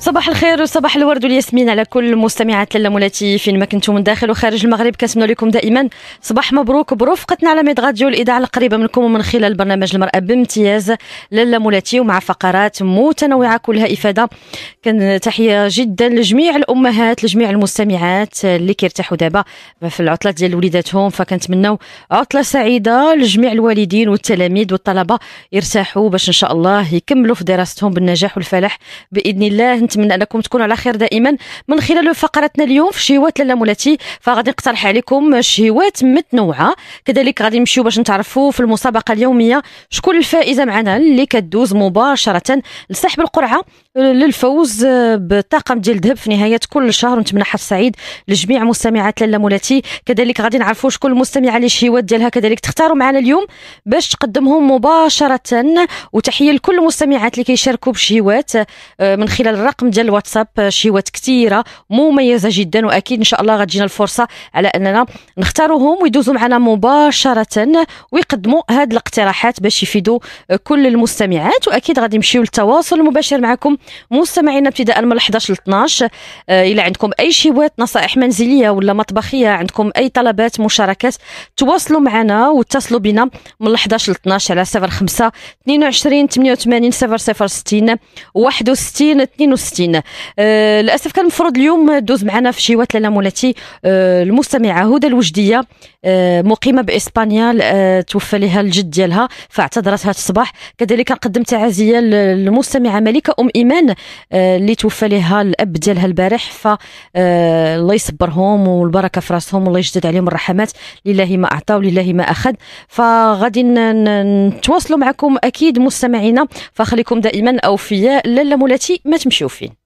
صباح الخير وصباح الورد والياسمين على كل مستمعات لاله مولاتي فين ما كنتم من داخل وخارج المغرب كنتمنى لكم دائما صباح مبروك برفقتنا على ميد راديو الاذاعه القريبه منكم ومن خلال برنامج المراه بامتياز لاله مولاتي ومع فقرات متنوعه كلها افاده كان تحيه جدا لجميع الامهات لجميع المستمعات اللي كيرتاحوا دابا في العطلات ديال وليداتهم فكنتمناو عطله سعيده لجميع الوالدين والتلاميذ والطلبه يرتاحوا باش ان شاء الله يكملوا في دراستهم بالنجاح والفلاح باذن الله نتمنى انكم تكونوا على خير دائما من خلال فقرتنا اليوم في شهوات لاله مولاتي فغادي نقترح عليكم شهوات متنوعه كذلك غادي نمشيو باش نتعرفوا في المسابقه اليوميه شكون الفائزه معنا اللي كدوز مباشره لسحب القرعه للفوز بطاقم ديال الذهب في نهايه كل شهر ونتمنى حظ سعيد لجميع مستمعات لاله مولاتي كذلك غادي نعرفوا شكون المستمعه اللي الشهوات ديالها كذلك تختاروا معنا اليوم باش تقدمهم مباشره وتحيه لكل المستمعات اللي كيشاركوا بالشهوات آه، من خلال الرقم ديال الواتساب آه، شهوات كثيره مميزه جدا واكيد ان شاء الله غتجينا الفرصه على اننا نختاروهم ويدوزوا معنا مباشره ويقدموا هذه الاقتراحات باش يفيدوا آه، كل المستمعات واكيد غادي نمشيو للتواصل المباشر معكم مستمعينا ابتداء من 11 ل 12 الى عندكم اي شيوات نصائح منزليه ولا مطبخيه عندكم اي طلبات مشاركات تواصلوا معنا واتصلوا بنا من 11 ل 12 على 05 22 88 0060 61 62 للاسف كان المفروض اليوم دوز معنا في شيوات لاله مولاتي آه، المستمعه هدى الوجديه آه، مقيمه باسبانيا آه، توفى لها الجد ديالها فاعتذرت هذا الصباح كذلك نقدم تعازيه للمستمعه ملكه ام ايمان الثمن آه، اللي توفى ليها الاب ديالها البارح ف آه، الله يصبرهم والبركه في راسهم والله يجدد عليهم الرحمات لله ما اعطى ولله ما اخذ فغادي نتواصلوا معكم اكيد مستمعينا فخليكم دائما اوفياء لاله مولاتي ما تمشيو فين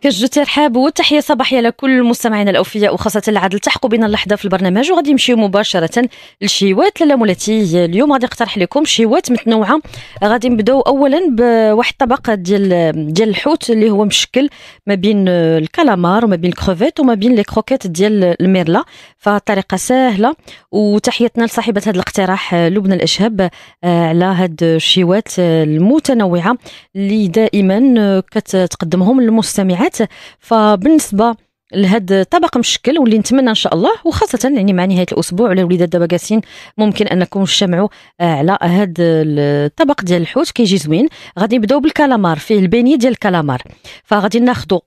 كجو ترحاب والتحيه صباحيه لكل المستمعين الاوفياء وخاصه العاد التحقوا بنا اللحظه في البرنامج وغادي نمشيو مباشره لشيوات لالا مولاتي اليوم غادي نقترح لكم شيوات متنوعه غادي نبداو اولا بواحد الطبق ديال ديال الحوت اللي هو مشكل ما بين الكالامار وما بين الكروفيت وما بين لي كروكيت ديال الميرلا فطريقه سهله وتحيتنا لصاحبه هذا الاقتراح لبنى الاشهب آه، على هاد الشيوات المتنوعه اللي دائما كتقدمهم للمستمعات فبالنسبه لهاد الطبق مشكل واللي نتمنى ان شاء الله وخاصه يعني مع نهايه الاسبوع ولا وليدات دابا جالسين ممكن انكم تجتمعوا آه، على هاد الطبق ديال الحوت كيجي زوين غادي نبداو بالكالامار فيه البانيه ديال الكالامار فغادي ناخذوا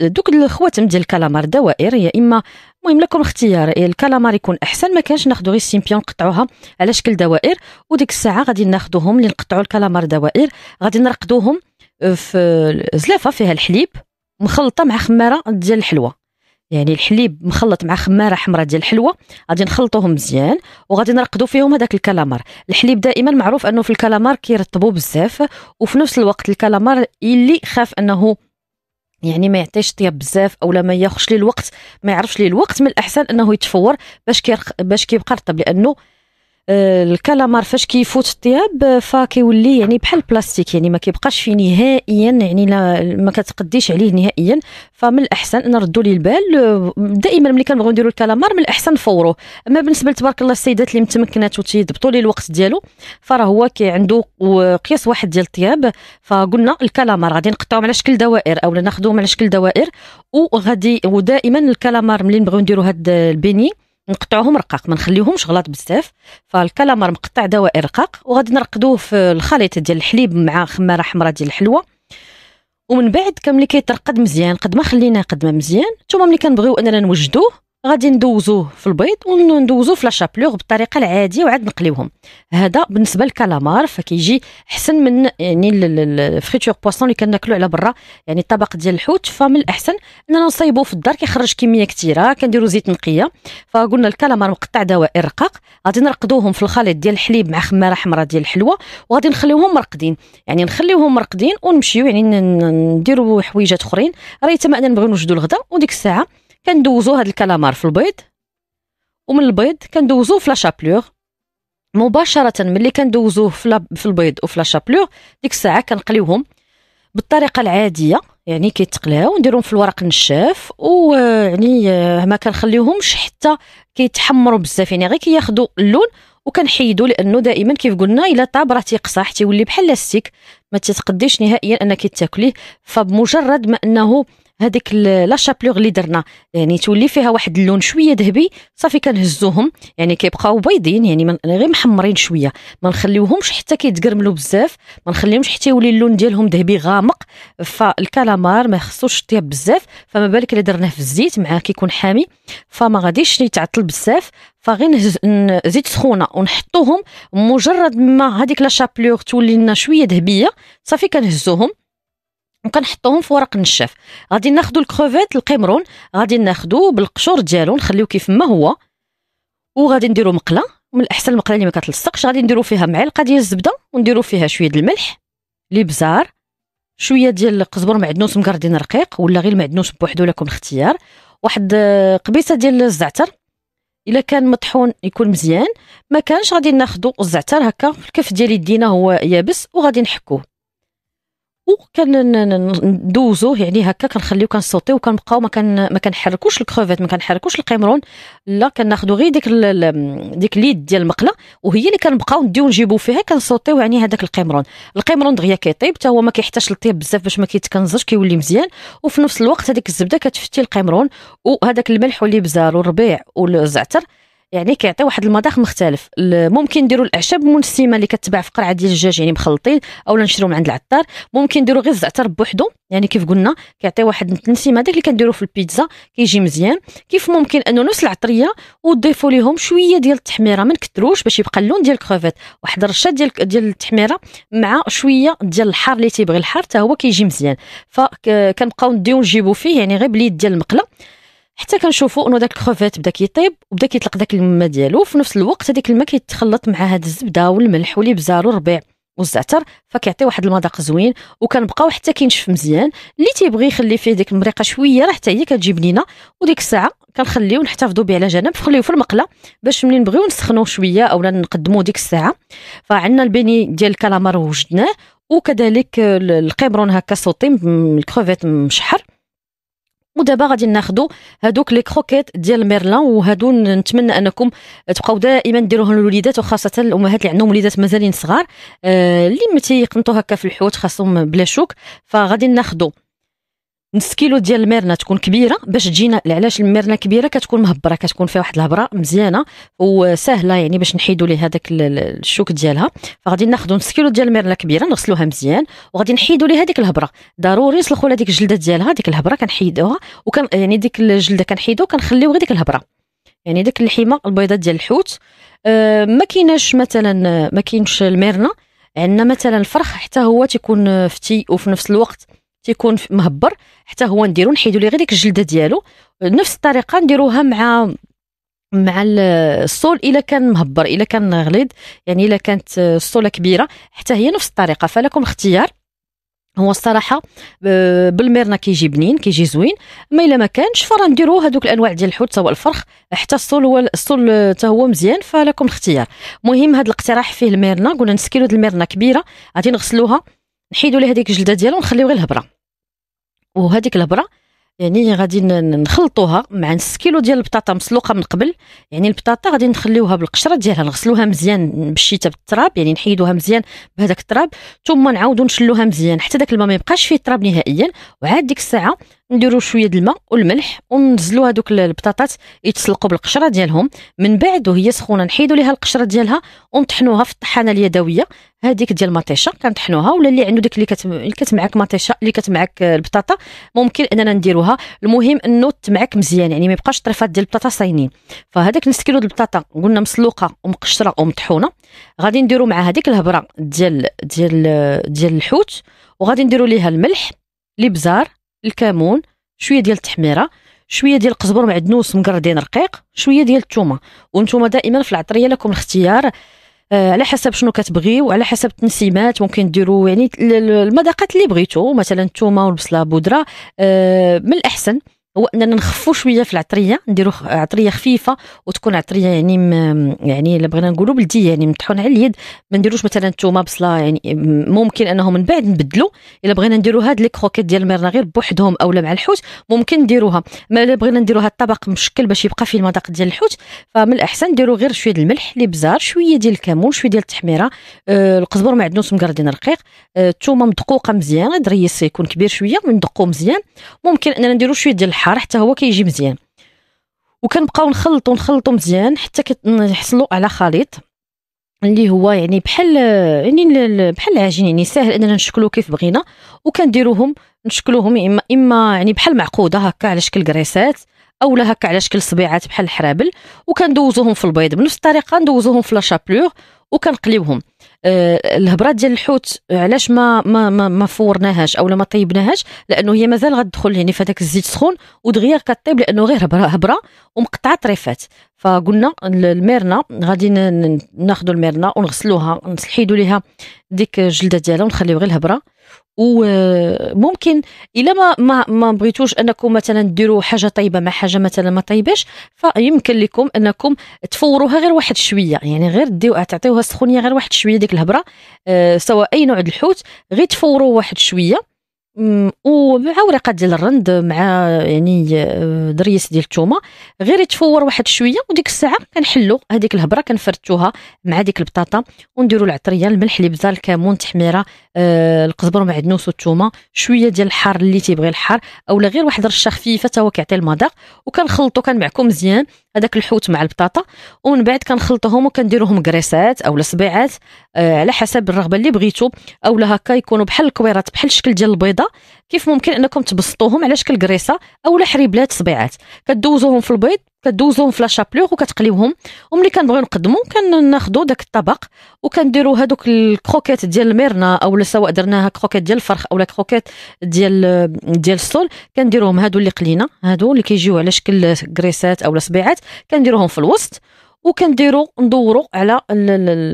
دوك الخواتم ديال الكالامار دوائر يا اما المهم لكم اختيار إيه، الكالامار يكون احسن ما كانش ناخذوا غير السيمبيون نقطعوها على شكل دوائر وديك الساعه غادي ناخذوهم اللي نقطعوا الكالامار دوائر غادي نرقدوهم آه، في زلافه فيها الحليب مخلطه مع خماره ديال الحلوى يعني الحليب مخلط مع خماره حمراء ديال الحلوى غادي نخلطوهم مزيان وغادي نرقدو فيهم هذاك الكالامار الحليب دائما معروف انه في الكالامار كيرطبو بزاف وفي نفس الوقت الكالامار اللي خاف انه يعني ما يعطيش طياب بزاف اولا ما ياخذش ليه الوقت ما يعرفش ليه الوقت من الاحسن انه يتفور باش كيرق باش كيبقى رطب لانه آه، الكالامار فاش كيفوت الطياب آه، فكيولي يعني بحال بلاستيك يعني ما كيبقاش فيه نهائيا يعني ما كتقديش عليه نهائيا فمن الاحسن نردوا ليه البال آه، دائما ملي كنبغيو نديروا الكالامار من الاحسن نفوروه اما بالنسبه لتبارك الله السيدات اللي متمكنات وتيضبطوا لي الوقت ديالو فراه هو كي عنده قياس واحد ديال الطياب فقلنا الكالامار غادي نقطعهم على شكل دوائر اولا ناخذوهم على شكل دوائر وغادي ودائما الكالامار ملي نبغيو نديروا هاد البيني نقطعوهم رقاق ما نخليوهمش غلط بزاف فالكالامار مقطع دوائر رقاق وغادي نرقدوه في الخليط ديال الحليب مع خماره حمراء ديال الحلوه ومن بعد كملي كيترقد مزيان قد ما خليناه قد ما مزيان ثم ملي كنبغيو اننا نوجدوه غادي ندوزوه في البيض وندوزوه في لاشابلوغ بالطريقه العاديه وعاد نقليوهم هذا بالنسبه للكالامار فكيجي احسن من يعني الفريتور بواسون اللي كناكلو على برا يعني الطبق ديال الحوت فمن الاحسن اننا نصايبوه في الدار كيخرج كميه كثيره كنديرو زيت نقيه فقلنا الكالامار مقطع دوائر رقاق غادي نرقدوهم في الخليط ديال الحليب مع خماره حمراء ديال الحلوه وغادي نخليوهم مرقدين يعني نخليوهم مرقدين ونمشيو يعني نديرو حويجات اخرين راه تما انا نبغيو نوجدو الغدا وديك الساعه كندوزو هاد الكالامار في البيض ومن البيض كندوزوه في لاشابلوغ مباشره ملي كندوزوه في, في البيض وفي لاشابلوغ ديك الساعه كنقليوهم بالطريقه العاديه يعني كيتقلاو نديرهم في الورق النشاف ويعني آه، ما كنخليوهمش حتى كيتحمروا بزاف يعني غير كياخذوا اللون وكنحيدو لانه دائما كيف قلنا الا طاب راه تيقصى حتى يولي بحال لاستيك ما تتقديش نهائيا انك تاكليه فبمجرد ما انه هذيك لا شابلوغ اللي درنا يعني تولي فيها واحد اللون شويه ذهبي صافي كنهزوهم يعني كيبقاو بيضين يعني غير محمرين شويه ما نخليوهمش حتى كيتقرملوا بزاف ما نخليهمش حتى يولي اللون ديالهم ذهبي غامق فالكالامار ما خصوش طياب بزاف فما بالك الا درناه في الزيت معاه كيكون حامي فما غاديش يتعطل بزاف فغير زيت سخونه ونحطوهم مجرد ما هذيك لا شابلوغ تولي لنا شويه ذهبيه صافي كنهزوهم وكنحطوهم في ورق النشاف غادي ناخذوا الكروفيت القمرون غادي ناخذوه بالقشور ديالو نخليوه كيف ما هو وغادي نديرو مقله من الاحسن المقله اللي ما كتلصقش غادي نديرو فيها معلقه ديال الزبده ونديرو فيها شويه ديال الملح لبزار شويه ديال القزبر معدنوس مقردين رقيق ولا غير المعدنوس بوحدو لكم اختيار واحد قبيصه ديال الزعتر الا كان مطحون يكون مزيان ما كانش غادي ناخدو الزعتر هكا في الكف ديال يدينا هو يابس وغادي نحكوه ندوزوه يعني هكا كنخليو كنصوتيو وكنبقاو ما كان ما كنحركوش الكروفيت ما كنحركوش القمرون لا كناخذو غير ديك ديك اليد ديال المقله وهي اللي كنبقاو نديو نجيبو فيها كنصوتيو يعني هذاك القمرون القمرون دغيا كيطيب حتى هو ما كيحتاجش الطيب بزاف باش ما كيتكنزرش كيولي مزيان وفي نفس الوقت هذيك الزبده كتفتي القمرون وهذاك الملح بزار والربيع والزعتر يعني كيعطي واحد المذاق مختلف ممكن نديروا الاعشاب المنسمه اللي كتباع في قرعه ديال الدجاج يعني مخلطين اولا نشريو من عند العطار ممكن نديروا غير الزعتر بوحدو يعني كيف قلنا كيعطي واحد التنسيمه داك اللي كنديرو في البيتزا كيجي مزيان كيف ممكن انه نفس العطريه وتضيفوا ليهم شويه ديال التحميره ما نكثروش باش يبقى اللون ديال الكروفيت واحد الرشه ديال ديال التحميره مع شويه ديال الحار اللي تيبغي الحار حتى هو كيجي مزيان فكنبقاو نديو نجيبو فيه يعني غير باليد ديال المقله حتى كنشوفوا انه داك الخوفات بدا كيطيب وبدا كيطلق داك الماء ديالو وفي نفس الوقت هذيك الماء كيتخلط مع هاد الزبده والملح والابزار والربيع والزعتر فكيعطي واحد المذاق زوين وكنبقاو حتى كينشف مزيان اللي تيبغي يخلي فيه ديك المريقه شويه راه حتى هي كتجي بنينه وديك الساعه كنخليو نحتفظوا به على جنب نخليوه في المقله باش ملي نبغيو نسخنوه شويه اولا نقدموه ديك الساعه فعندنا البيني ديال الكالامار وجدناه وكذلك القمرون هكا صوتي الكروفيت مشحر ودابا غادي ناخذوا هذوك لي كروكيت ديال ميرلان وهادو نتمنى انكم تبقاو دائما ديروهم للوليدات وخاصه الامهات اللي عندهم وليدات مازالين صغار آه، اللي آه ما تيقنطوا هكا في الحوت خاصهم بلا شوك فغادي ناخذوا نص كيلو ديال المرنه تكون كبيره باش تجينا علاش المرنه كبيره كتكون مهبره كتكون فيها واحد الهبره مزيانه وسهله يعني باش نحيدوا ليه هذاك الشوك ديالها فغادي ناخذ نص كيلو ديال المرنه كبيره نغسلوها مزيان وغادي نحيدوا ليها هذيك الهبره ضروري نسلخوا لها ديك الجلده ديالها ديك الهبره كنحيدوها وكان يعني ديك الجلده كنحيدو كنخليو غير ديك الهبره يعني ديك اللحيمه البيضاء ديال الحوت أه ما كايناش مثلا ما كاينش المرنه عندنا مثلا الفرخ حتى هو تيكون فتي وفي نفس الوقت تيكون مهبر حتى هو نديرو نحيدو ليه غير ديك الجلده ديالو نفس الطريقه نديروها مع مع الصول الا كان مهبر الا كان غليظ يعني الا كانت الصوله كبيره حتى هي نفس الطريقه فلكم اختيار هو الصراحه آه، بالميرنا كيجي بنين كيجي زوين ما الا ما كانش نديرو هذوك الانواع ديال الحوت سواء الفرخ حتى الصول هو الصول آه، حتى هو مزيان فلكم الاختيار مهم هذا الاقتراح فيه الميرنا قلنا نسكيلو هاد الميرنا كبيره غادي نغسلوها نحيدوا ليه هذيك الجلده ديالو ونخليو غير الهبره وهذيك الهبره يعني غادي نخلطوها مع نص كيلو ديال البطاطا مسلوقه من قبل يعني البطاطا غادي نخليوها بالقشره ديالها نغسلوها مزيان بالشيته بالتراب يعني نحيدوها مزيان بهذاك التراب ثم نعاودو نشلوها مزيان حتى داك الماء ما يبقاش فيه التراب نهائيا وعاد ديك الساعه نديرو شويه د الماء والملح ونزلو هذوك البطاطات يتسلقوا بالقشره ديالهم من بعد وهي سخونه نحيدو ليها القشره ديالها ونطحنوها في الطحانه اليدويه هذيك ديال مطيشه كنطحنوها ولا اللي عنده ديك اللي كت معاك مطيشه اللي كت معاك البطاطا ممكن اننا نديروها المهم انه تمعك مزيان يعني ما يبقاش طرفات ديال البطاطا صاينين فهذاك نص كيلو البطاطا قلنا مسلوقه ومقشره ومطحونه غادي نديرو مع هذيك الهبره ديال ديال ديال الحوت وغادي نديرو ليها الملح الابزار الكمون شويه ديال التحميره شويه ديال القزبر معدنوس مقردين رقيق شويه ديال الثومه وانتم دائما في العطريه لكم الاختيار آه على حسب شنو كتبغيو على حسب التنسيمات ممكن ديروا يعني المذاقات اللي بغيتو مثلا الثومه والبصله بودره آه من الاحسن هو اننا نخفوا شويه في العطريه نديرو عطريه خفيفه وتكون عطريه يعني م... يعني الا بغينا نقولوا بلديه يعني نطحون على اليد ما نديروش مثلا الثومه بصله يعني ممكن انه من بعد نبدلو الا بغينا نديرو هاد لي كروكيت ديال الميرنا غير بوحدهم اولا مع الحوت ممكن نديروها ما الا بغينا نديرو هاد الطبق مشكل باش يبقى فيه المذاق ديال الحوت فمن الاحسن نديرو غير شويه ديال الملح بزار شويه ديال الكمون شويه ديال التحميره آه القزبر معدنوس مقردين رقيق الثومه آه مدقوقه مزيانه دريس يكون كبير شويه وندقو مزيان ممكن اننا نديرو شويه ديال الحار حتى هو كيجي مزيان وكنبقاو نخلطو نخلطو مزيان حتى كنحصلوا على خليط اللي هو يعني بحال يعني بحال العجين يعني ساهل اننا نشكلو كيف بغينا وكنديروهم نشكلوهم اما اما يعني بحال معقوده هكا على شكل كريسات او لا هكا على شكل صبيعات بحال الحرابل وكندوزوهم في البيض بنفس الطريقه ندوزوهم في لاشابلور وكنقليوهم آه، الهبرات ديال الحوت علاش ما ما ما, ما فورناهاش اولا ما طيبناهاش لانه هي مازال غتدخل يعني في هذاك الزيت سخون ودغيا كطيب لانه غير هبره هبره ومقطعه طريفات فقلنا الميرنا غادي ناخذوا الميرنا ونغسلوها نحيدوا ليها ديك الجلده ديالها ونخليو غير الهبره وممكن الا ما ما, ما بغيتوش انكم مثلا ديروا حاجه طيبه مع حاجه مثلا ما طيبش فيمكن لكم انكم تفوروها غير واحد شويه يعني غير ديوها تعطيوها السخونيه غير واحد شويه ديك الهبره أه سواء اي نوع الحوت غير تفوروا واحد شويه ومع ورقه ديال الرند مع يعني آه، دريس ديال الثومه غير يتفور واحد شويه وديك الساعه كنحلو هذيك الهبره كنفرتوها مع ديك البطاطا ونديرو العطريه الملح الابزه الكمون تحميره آه القزبر والمعدنوس والثومه شويه ديال الحار اللي تيبغي الحار اولا غير واحد رشه خفيفه تا هو كيعطي المذاق وكنخلطو كنمعكم مزيان هذاك الحوت مع البطاطا ومن بعد كنخلطوهم وكنديروهم كريسات اولا صبيعات آه على حسب الرغبه اللي بغيتو اولا هكا يكونوا بحال الكويرات بحال الشكل ديال البيض البيضه كيف ممكن انكم تبسطوهم على شكل كريسه اولا حريبلات صبيعات كدوزوهم في البيض كدوزوهم في لاشابلوغ وكتقليوهم وملي كنبغيو نقدمو كناخدو داك الطبق وكنديرو هادوك الكروكيت ديال الميرنا او سواء درناها كروكيت ديال الفرخ او كروكيت ديال ديال الصول كنديروهم هادو اللي قلينا هادو اللي كيجيو على شكل كريسات او صبيعات كنديروهم في الوسط وكنديروا ندوروا على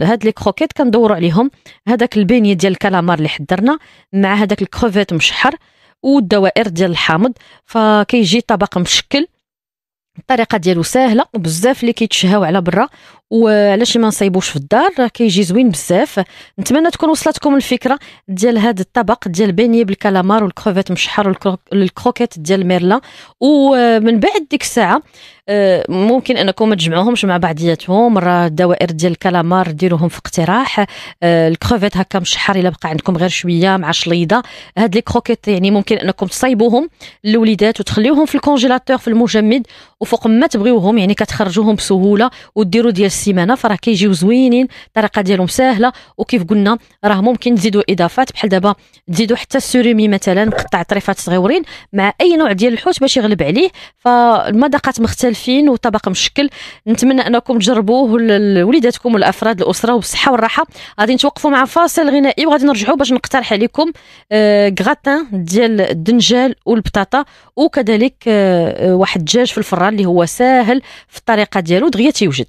هاد لي كروكيت كندوروا عليهم هذاك البينيه ديال الكالامار اللي حضرنا مع هذاك الكروفيت مشحر والدوائر ديال الحامض فكيجي طبق مشكل الطريقه ديالو ساهله وبزاف اللي كيتشهاو على برا وعلاش ما نصايبوش في الدار كيجي زوين بزاف نتمنى تكون وصلتكم الفكره ديال هذا الطبق ديال بانيه بالكالامار والكروفيت مشحر والكروكيت ديال ميرلا ومن بعد ديك الساعه آه، ممكن انكم تجمعوهمش مع بعضياتهم راه الدوائر ديال الكالامار ديروهم في اقتراح آه، الكروفيت هكا مشحر الا بقى عندكم غير شويه مع شليضه هاد لي كروكيت يعني ممكن انكم تصايبوهم للوليدات وتخليوهم في الكونجيلاتور في المجمد وفوق ما تبغيوهم يعني كتخرجوهم بسهوله وديروا ديال السيمانه فراه كيجيو زوينين الطريقه ديالهم سهله وكيف قلنا راه ممكن تزيدوا اضافات بحال دابا تزيدوا حتى السوريمي مثلا مقطع طريفات صغيورين مع اي نوع ديال الحوت باش يغلب عليه فالمذاقات مختلفين وطبق مشكل نتمنى انكم تجربوه لوليداتكم والافراد الاسره وبالصحه والراحه غادي نتوقفوا مع فاصل غنائي وغادي نرجعوا باش نقترح عليكم غراتان آه، ديال الدنجال والبطاطا وكذلك آه، آه، واحد الدجاج في الفران الاخرى اللي هو ساهل في الطريقه ديالو دغيا تيوجد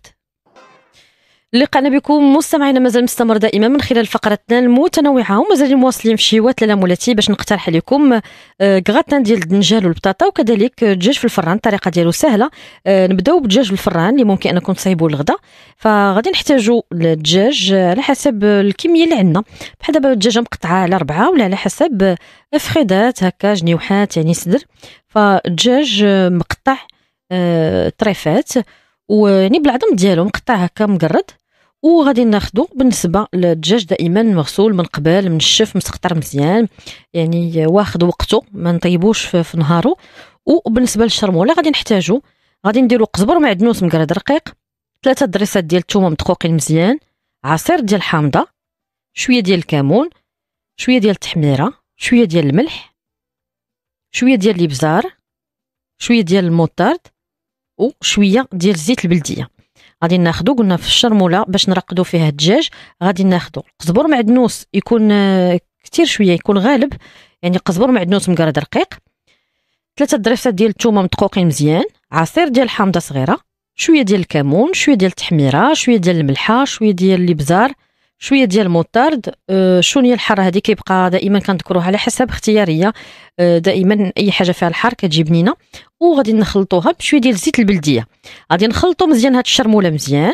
لقانا بكم مستمعينا مازال مستمر دائما من خلال فقرتنا المتنوعه ومازال مواصلين في شيوات لاله مولاتي باش نقترح لكم كغاتان آه، ديال الدنجال والبطاطا وكذلك الدجاج في الفران الطريقه ديالو سهله آه، نبداو بالدجاج الفران اللي ممكن انكم تصايبوا الغداء فغادي نحتاجوا الدجاج على حسب الكميه اللي عندنا بحال دابا الدجاجه مقطعه على أربعة ولا على حسب افخيدات هكا جنيوحات يعني صدر فالدجاج مقطع آه، طريفات ويعني بالعظم ديالو مقطع هكا مقرد وغادي ناخدو بالنسبه للدجاج دائما مغسول من قبل منشف مسقطر مزيان يعني واخد وقته ما نطيبوش في نهارو وبالنسبه للشرموله غادي نحتاجو غادي نديرو قزبر ومعدنوس مقرد رقيق ثلاثة دريسات ديال التومة مدقوقين مزيان عصير ديال الحامضه شويه ديال الكمون شويه ديال التحميره شويه ديال الملح شويه ديال الابزار شويه ديال الموطارد وشويه ديال الزيت البلديه غادي ناخدو قلنا في الشرموله باش نرقدو فيها الدجاج غادي ناخدو قزبر معدنوس يكون آه، كتير شويه يكون غالب يعني قزبر معدنوس مقرد رقيق ثلاثة ضريفات ديال الثومه مدقوقين مزيان عصير ديال حامضه صغيره شويه ديال الكمون شويه ديال التحميره شويه ديال الملحه شويه ديال الابزار شويه ديال موطارد شونيه أه، الحر هذه كيبقى دائما كنذكروها على حسب اختياريه أه، دائما اي حاجه فيها الحر كتجي بنينه وغادي نخلطوها بشويه ديال الزيت البلديه غادي نخلطو مزيان هاد الشرموله مزيان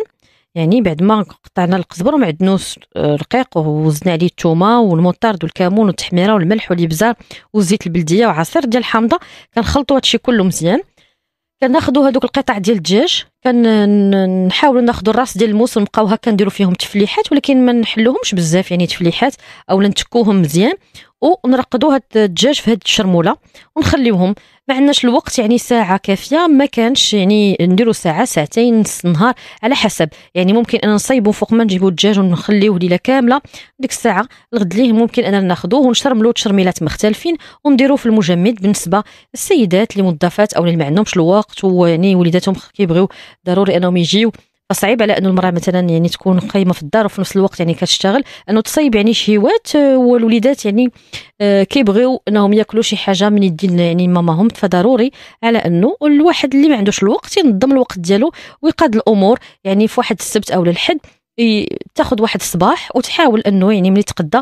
يعني بعد ما قطعنا القزبر ومعدنوس رقيق ووزنا عليه الثومه والموطارد والكمون والتحميره والملح والابزار والزيت البلديه وعصير ديال الحامضه كنخلطوا هادشي كله مزيان كناخذوا هذوك القطع ديال الدجاج كنحاولوا ناخذوا الراس ديال الموس ونبقاو هكا نديروا فيهم تفليحات ولكن ما نحلوهمش بزاف يعني تفليحات اولا نتكوهم مزيان ونرقدوا هاد الدجاج في هاد الشرموله ونخليوهم ما عندناش الوقت يعني ساعه كافيه ما كانش يعني نديروا ساعه ساعتين نص نهار على حسب يعني ممكن انا نصيبو فوق ما نجيبو الدجاج ونخليوه ليله كامله ديك الساعه الغد ليه ممكن انا ناخذوه ونشرملو تشرميلات مختلفين ونديروه في المجمد بالنسبه للسيدات اللي موظفات او اللي ما عندهمش الوقت ويعني وليداتهم كيبغيو ضروري انهم يجيو صعيب على انه المراه مثلا يعني تكون قايمه في الدار وفي نفس الوقت يعني كتشتغل انه تصيب يعني شهوات آه، والوليدات يعني آه، كيبغيو انهم ياكلوا شي حاجه من يدين يعني ماماهم فضروري على انه الواحد اللي ما عندوش الوقت ينظم الوقت ديالو ويقاد الامور يعني في واحد السبت او الحد تاخذ واحد الصباح وتحاول انه يعني ملي تقدى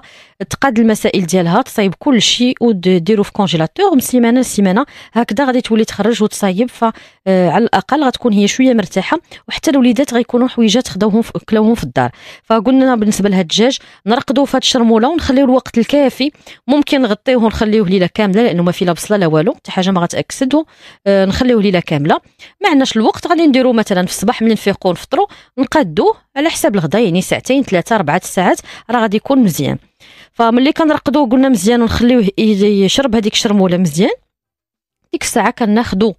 تقاد المسائل ديالها تصايب كل شيء وديرو في كونجيلاتور من سيمانه لسيمانه هكذا غادي تولي تخرج وتصايب ف آه، على الاقل غتكون هي شويه مرتاحه وحتى الوليدات غيكونوا حويجات خداوهم كلاوهم في الدار فقلنا بالنسبه لهاد الدجاج نرقدوه في هاد الشرموله ونخليوه الوقت الكافي ممكن نغطيوه ونخليوه ليله كامله لانه ما فيه لا بصله لا والو حتى حاجه ما غتاكسدو آه نخليوه ليله كامله ما عندناش الوقت غادي نديرو مثلا في الصباح ملي نفيقو نفطروا نقادوه على حساب الغدا يعني ساعتين ثلاثه اربعه ساعات راه غادي يكون مزيان فملي كنرقدوه قلنا مزيان ونخليوه يشرب هذيك الشرموله مزيان ديك الساعه كناخدو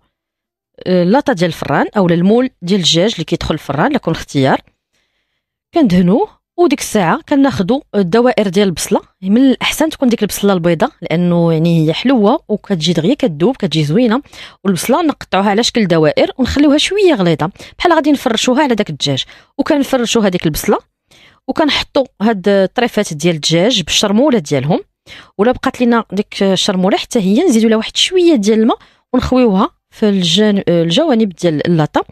آه، لاطا ديال الفران او المول ديال الدجاج اللي كيدخل الفران لكون اختيار كندهنوه وديك الساعه كناخدو الدوائر ديال البصله من الاحسن تكون ديك البصله البيضاء لانه يعني هي حلوه وكتجي دغيا كتذوب كتجي زوينه والبصله نقطعوها على شكل دوائر ونخليوها شويه غليظه بحال غادي نفرشوها على داك الدجاج وكنفرشوا هذيك البصله وكنحطوا هاد الطريفات ديال الدجاج بالشرموله ديالهم ولا بقات لينا ديك الشرموله حتى هي نزيدوا لها واحد شويه ديال الماء ونخويوها في آه، الجوانب ديال اللاطه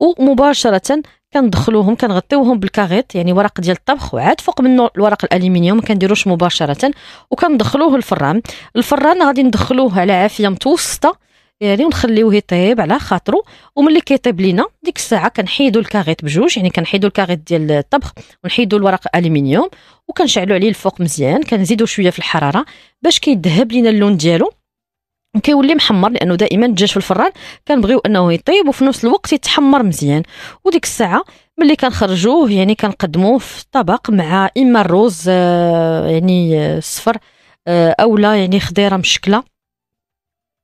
ومباشره كندخلوهم كنغطيوهم بالكاغيط يعني ورق ديال الطبخ وعاد فوق منه الورق الالومنيوم ما كنديروش مباشره وكندخلوه الفران الفران غادي ندخلوه على عافيه متوسطه يعني ونخليوه يطيب على خاطرو وملي كيطيب لينا ديك الساعه كنحيدو الكاغيط بجوج يعني كنحيدو الكاغيط ديال الطبخ ونحيدو الورق الالومنيوم وكنشعلو عليه الفوق مزيان كنزيدو شويه في الحراره باش كيذهب لينا اللون ديالو كيولي محمر لانه دائما الدجاج في الفران كنبغيو انه يطيب وفي نفس الوقت يتحمر مزيان وديك الساعه ملي كنخرجوه يعني كنقدموه في طبق مع اما الروز آه، يعني آه، صفر آه، اولا يعني خضيره مشكله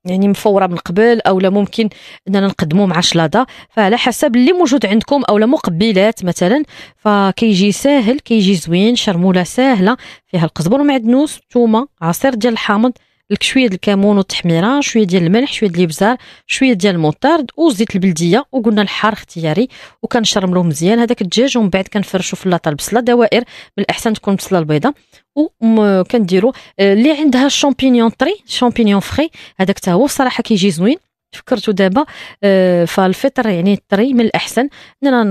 يعني مفوره من قبل اولا ممكن اننا نقدموه مع شلاضه فعلى حسب اللي موجود عندكم اولا مقبلات مثلا فكيجي ساهل كيجي زوين شرموله ساهله فيها القزبر ومعدنوس ثومه عصير ديال الحامض لك شويه الكمون والتحميره شويه ديال الملح شويه ديال الابزار شويه ديال الموطارد وزيت البلديه وقلنا الحار اختياري وكنشرملو مزيان هذاك الدجاج ومن بعد كنفرشو في لاطه البصله دوائر من الاحسن تكون بصله البيضاء وكنديرو آه، اللي عندها الشامبينيون طري شامبينيون فخي هذاك حتى هو الصراحه كيجي زوين فكرتو دابا آه، فالفطر يعني الطري من الاحسن اننا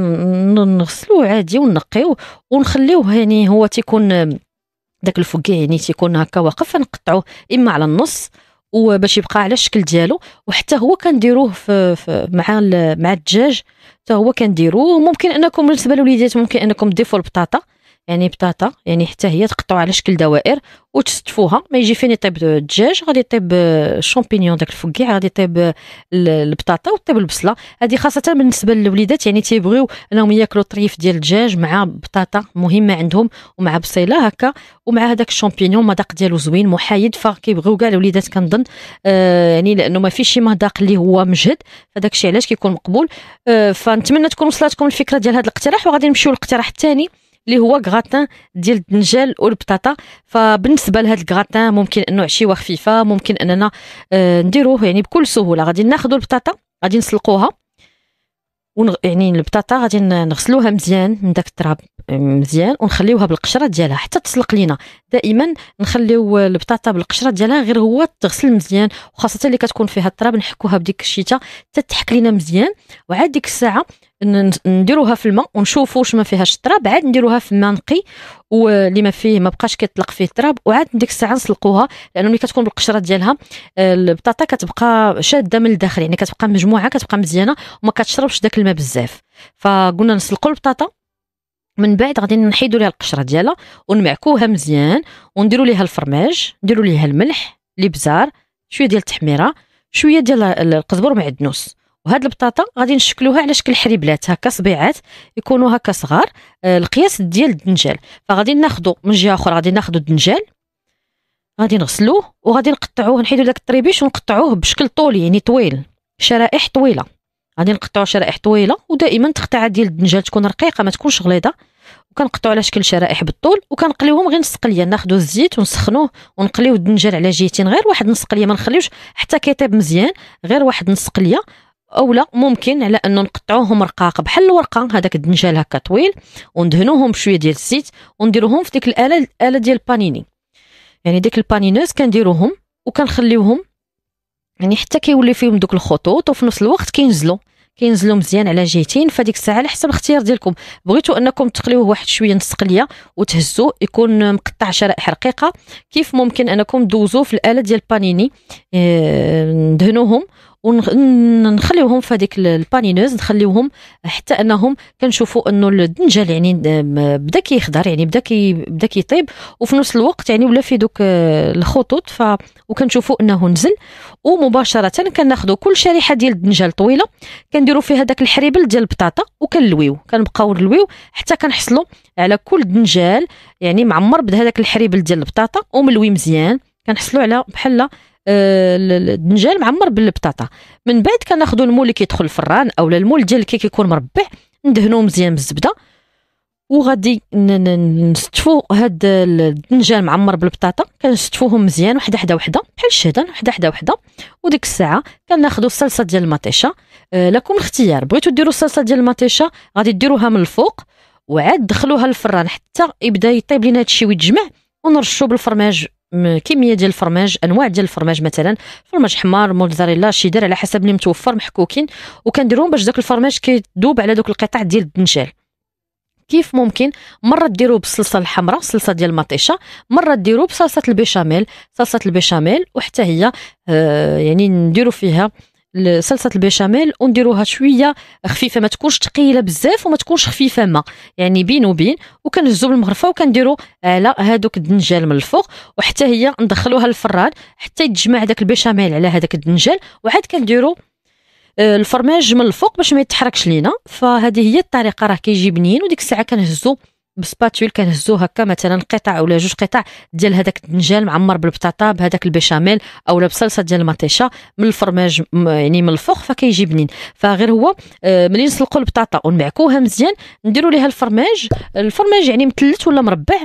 نغسلوه عادي ونقيوه ونخليوه يعني هو تيكون داك الفكيه يعني تيكون هكا واقف نقطعوه اما على النص وباش يبقى على الشكل ديالو وحتى هو كنديروه في, في مع مع الدجاج حتى هو كنديروه ممكن انكم بالنسبه للوليدات ممكن انكم تضيفوا البطاطا يعني بطاطا يعني حتى هي تقطعوها على شكل دوائر وتستفوها ما يجي فين يطيب الدجاج غادي يطيب الشامبينيون داك الفكيع غادي يطيب البطاطا وطيب البصله هذه خاصه بالنسبه للوليدات يعني تيبغيو انهم ياكلوا طريف ديال الدجاج مع بطاطا مهمه عندهم ومع بصيله هكا ومع هذاك الشامبينيون مذاق ديالو زوين محايد فكيبغيو كاع الوليدات كنظن آه يعني لانه ما فيش شي مذاق اللي هو مجهد فداك الشيء علاش كيكون مقبول آه فنتمنى تكون وصلتكم الفكره ديال هذا الاقتراح وغادي نمشيو للاقتراح الثاني اللي هو غراتان ديال الدنجال والبطاطا فبالنسبه لهذا الغراتان ممكن انه عشيوه خفيفه ممكن اننا آه، نديروه يعني بكل سهوله غادي ناخذ البطاطا غادي نسلقوها ونغ... يعني البطاطا غادي نغسلوها مزيان من داك التراب آه، مزيان ونخليوها بالقشره ديالها حتى تسلق لينا دائما نخليو البطاطا بالقشره ديالها غير هو تغسل مزيان وخاصه اللي كتكون فيها التراب نحكوها بديك حتى تتحك لينا مزيان وعاد ديك الساعه نديروها في الماء ونشوفوا واش ما فيهاش التراب عاد نديروها في ماء نقي واللي ما فيه ما بقاش كيطلق فيه التراب وعاد ديك الساعه نسلقوها لانه ملي كتكون بالقشره ديالها آه، البطاطا كتبقى شاده من الداخل يعني كتبقى مجموعه كتبقى مزيانه وما كتشربش داك الماء بزاف فقلنا نسلقوا البطاطا من بعد غادي نحيدوا ليها القشره ديالها ونمعكوها مزيان ونديروا ليها الفرماج نديروا ليها الملح الابزار شويه ديال التحميره شويه ديال القزبر ومعدنوس وهاد البطاطا غادي نشكلوها على شكل حريبلات هكا صبيعات يكونوا هكا صغار آه القياس ديال الدنجال فغادي ناخذو من جهه اخرى غادي ناخذو الدنجال غادي نغسلوه وغادي نقطعوه نحيدو داك الطريبيش ونقطعوه بشكل طولي يعني طويل شرائح طويله غادي نقطعو شرائح طويله ودائما التقطيعه ديال الدنجال تكون رقيقه ما تكونش غليظه وكنقطعو على شكل شرائح بالطول وكنقليوهم غير نسقليه ناخذو الزيت ونسخنوه ونقليو الدنجال على جهتين غير واحد نسقليه ما نخليوش حتى كيطيب مزيان غير واحد نسقليه او لا ممكن على انه نقطعوهم رقاق بحال الورقه هذاك الدنجال هكا طويل وندهنوهم بشويه ديال الزيت ونديروهم في ديك الاله الاله ديال البانيني يعني ديك البانينوز كنديروهم وكنخليوهم يعني حتى كيولي فيهم دوك الخطوط وفي نفس الوقت كينزلوا كينزلوا مزيان على جهتين فديك الساعه على حسب الاختيار ديالكم بغيتوا انكم تقليوه واحد شويه نص قليه وتهزوه يكون مقطع شرائح رقيقه كيف ممكن انكم دوزوه في الاله ديال بانيني آه، ندهنوهم ونخليوهم في هذيك البانينوز نخليوهم حتى انهم كنشوفوا انه الدنجال يعني بدا كيخضر يعني بدا كي بدا كيطيب وفي نفس الوقت يعني ولا في دوك آه، الخطوط ف وكنشوفوا انه نزل ومباشره كناخذوا كل شريحه ديال الدنجال طويله كنديروا فيها داك الحريبل ديال البطاطا وكنلويو كنبقاو نلويو حتى كنحصلوا على كل دنجال يعني معمر بهذاك الحريبل ديال البطاطا وملوي مزيان كنحصلوا على بحال آه، الدنجال معمر بالبطاطا من بعد كناخذوا المول اللي كيدخل الفران اولا المول ديال الكيك يكون مربع ندهنوه مزيان بالزبده وغادي نستفو هاد الدنجال معمر بالبطاطا كنستفوهم مزيان وحده حدا وحده بحال الشهدان وحده حدا وحده وديك الساعه كناخذوا الصلصه ديال المطيشه آه لكم الاختيار بغيتو ديروا الصلصه ديال المطيشه غادي ديروها من الفوق وعاد دخلوها الفران حتى يبدا يطيب لينا هادشي ويتجمع ونرشوا بالفرماج كميه ديال الفرماج انواع ديال الفرماج مثلا فرماج حمار موتزاريلا شيدر على حسب اللي متوفر محكوكين وكنديروهم باش داك الفرماج كيذوب على دوك القطع ديال الدنجال كيف ممكن مره ديروه بالصلصه الحمراء صلصه ديال المطيشه مره ديروه بصلصه البيشاميل صلصه البيشاميل وحتى هي آه يعني نديرو فيها صلصه البيشاميل ونديروها شويه خفيفه ما تكونش ثقيله بزاف وما تكونش خفيفه ما يعني بين وبين وكنهزو بالمغرفه وكنديرو على آه، هذوك الدنجال من الفوق وحتى هي ندخلوها للفران حتى يتجمع داك البيشاميل على هذاك الدنجال وعاد كنديرو آه، الفرماج من الفوق باش ما يتحركش لينا فهذه هي الطريقه راه كيجي بنين وديك الساعه كنهزو بسباتول كنهزو هكا مثلا قطع ولا جوج قطع ديال هذاك الدنجال معمر بالبطاطا بهذاك البيشاميل اولا بصلصه ديال المطيشه من الفرماج يعني من الفوق فكيجي بنين فغير هو آه، ملي نسلقوا البطاطا ونمعكوها مزيان نديروا ليها الفرماج الفرماج يعني مثلث ولا مربع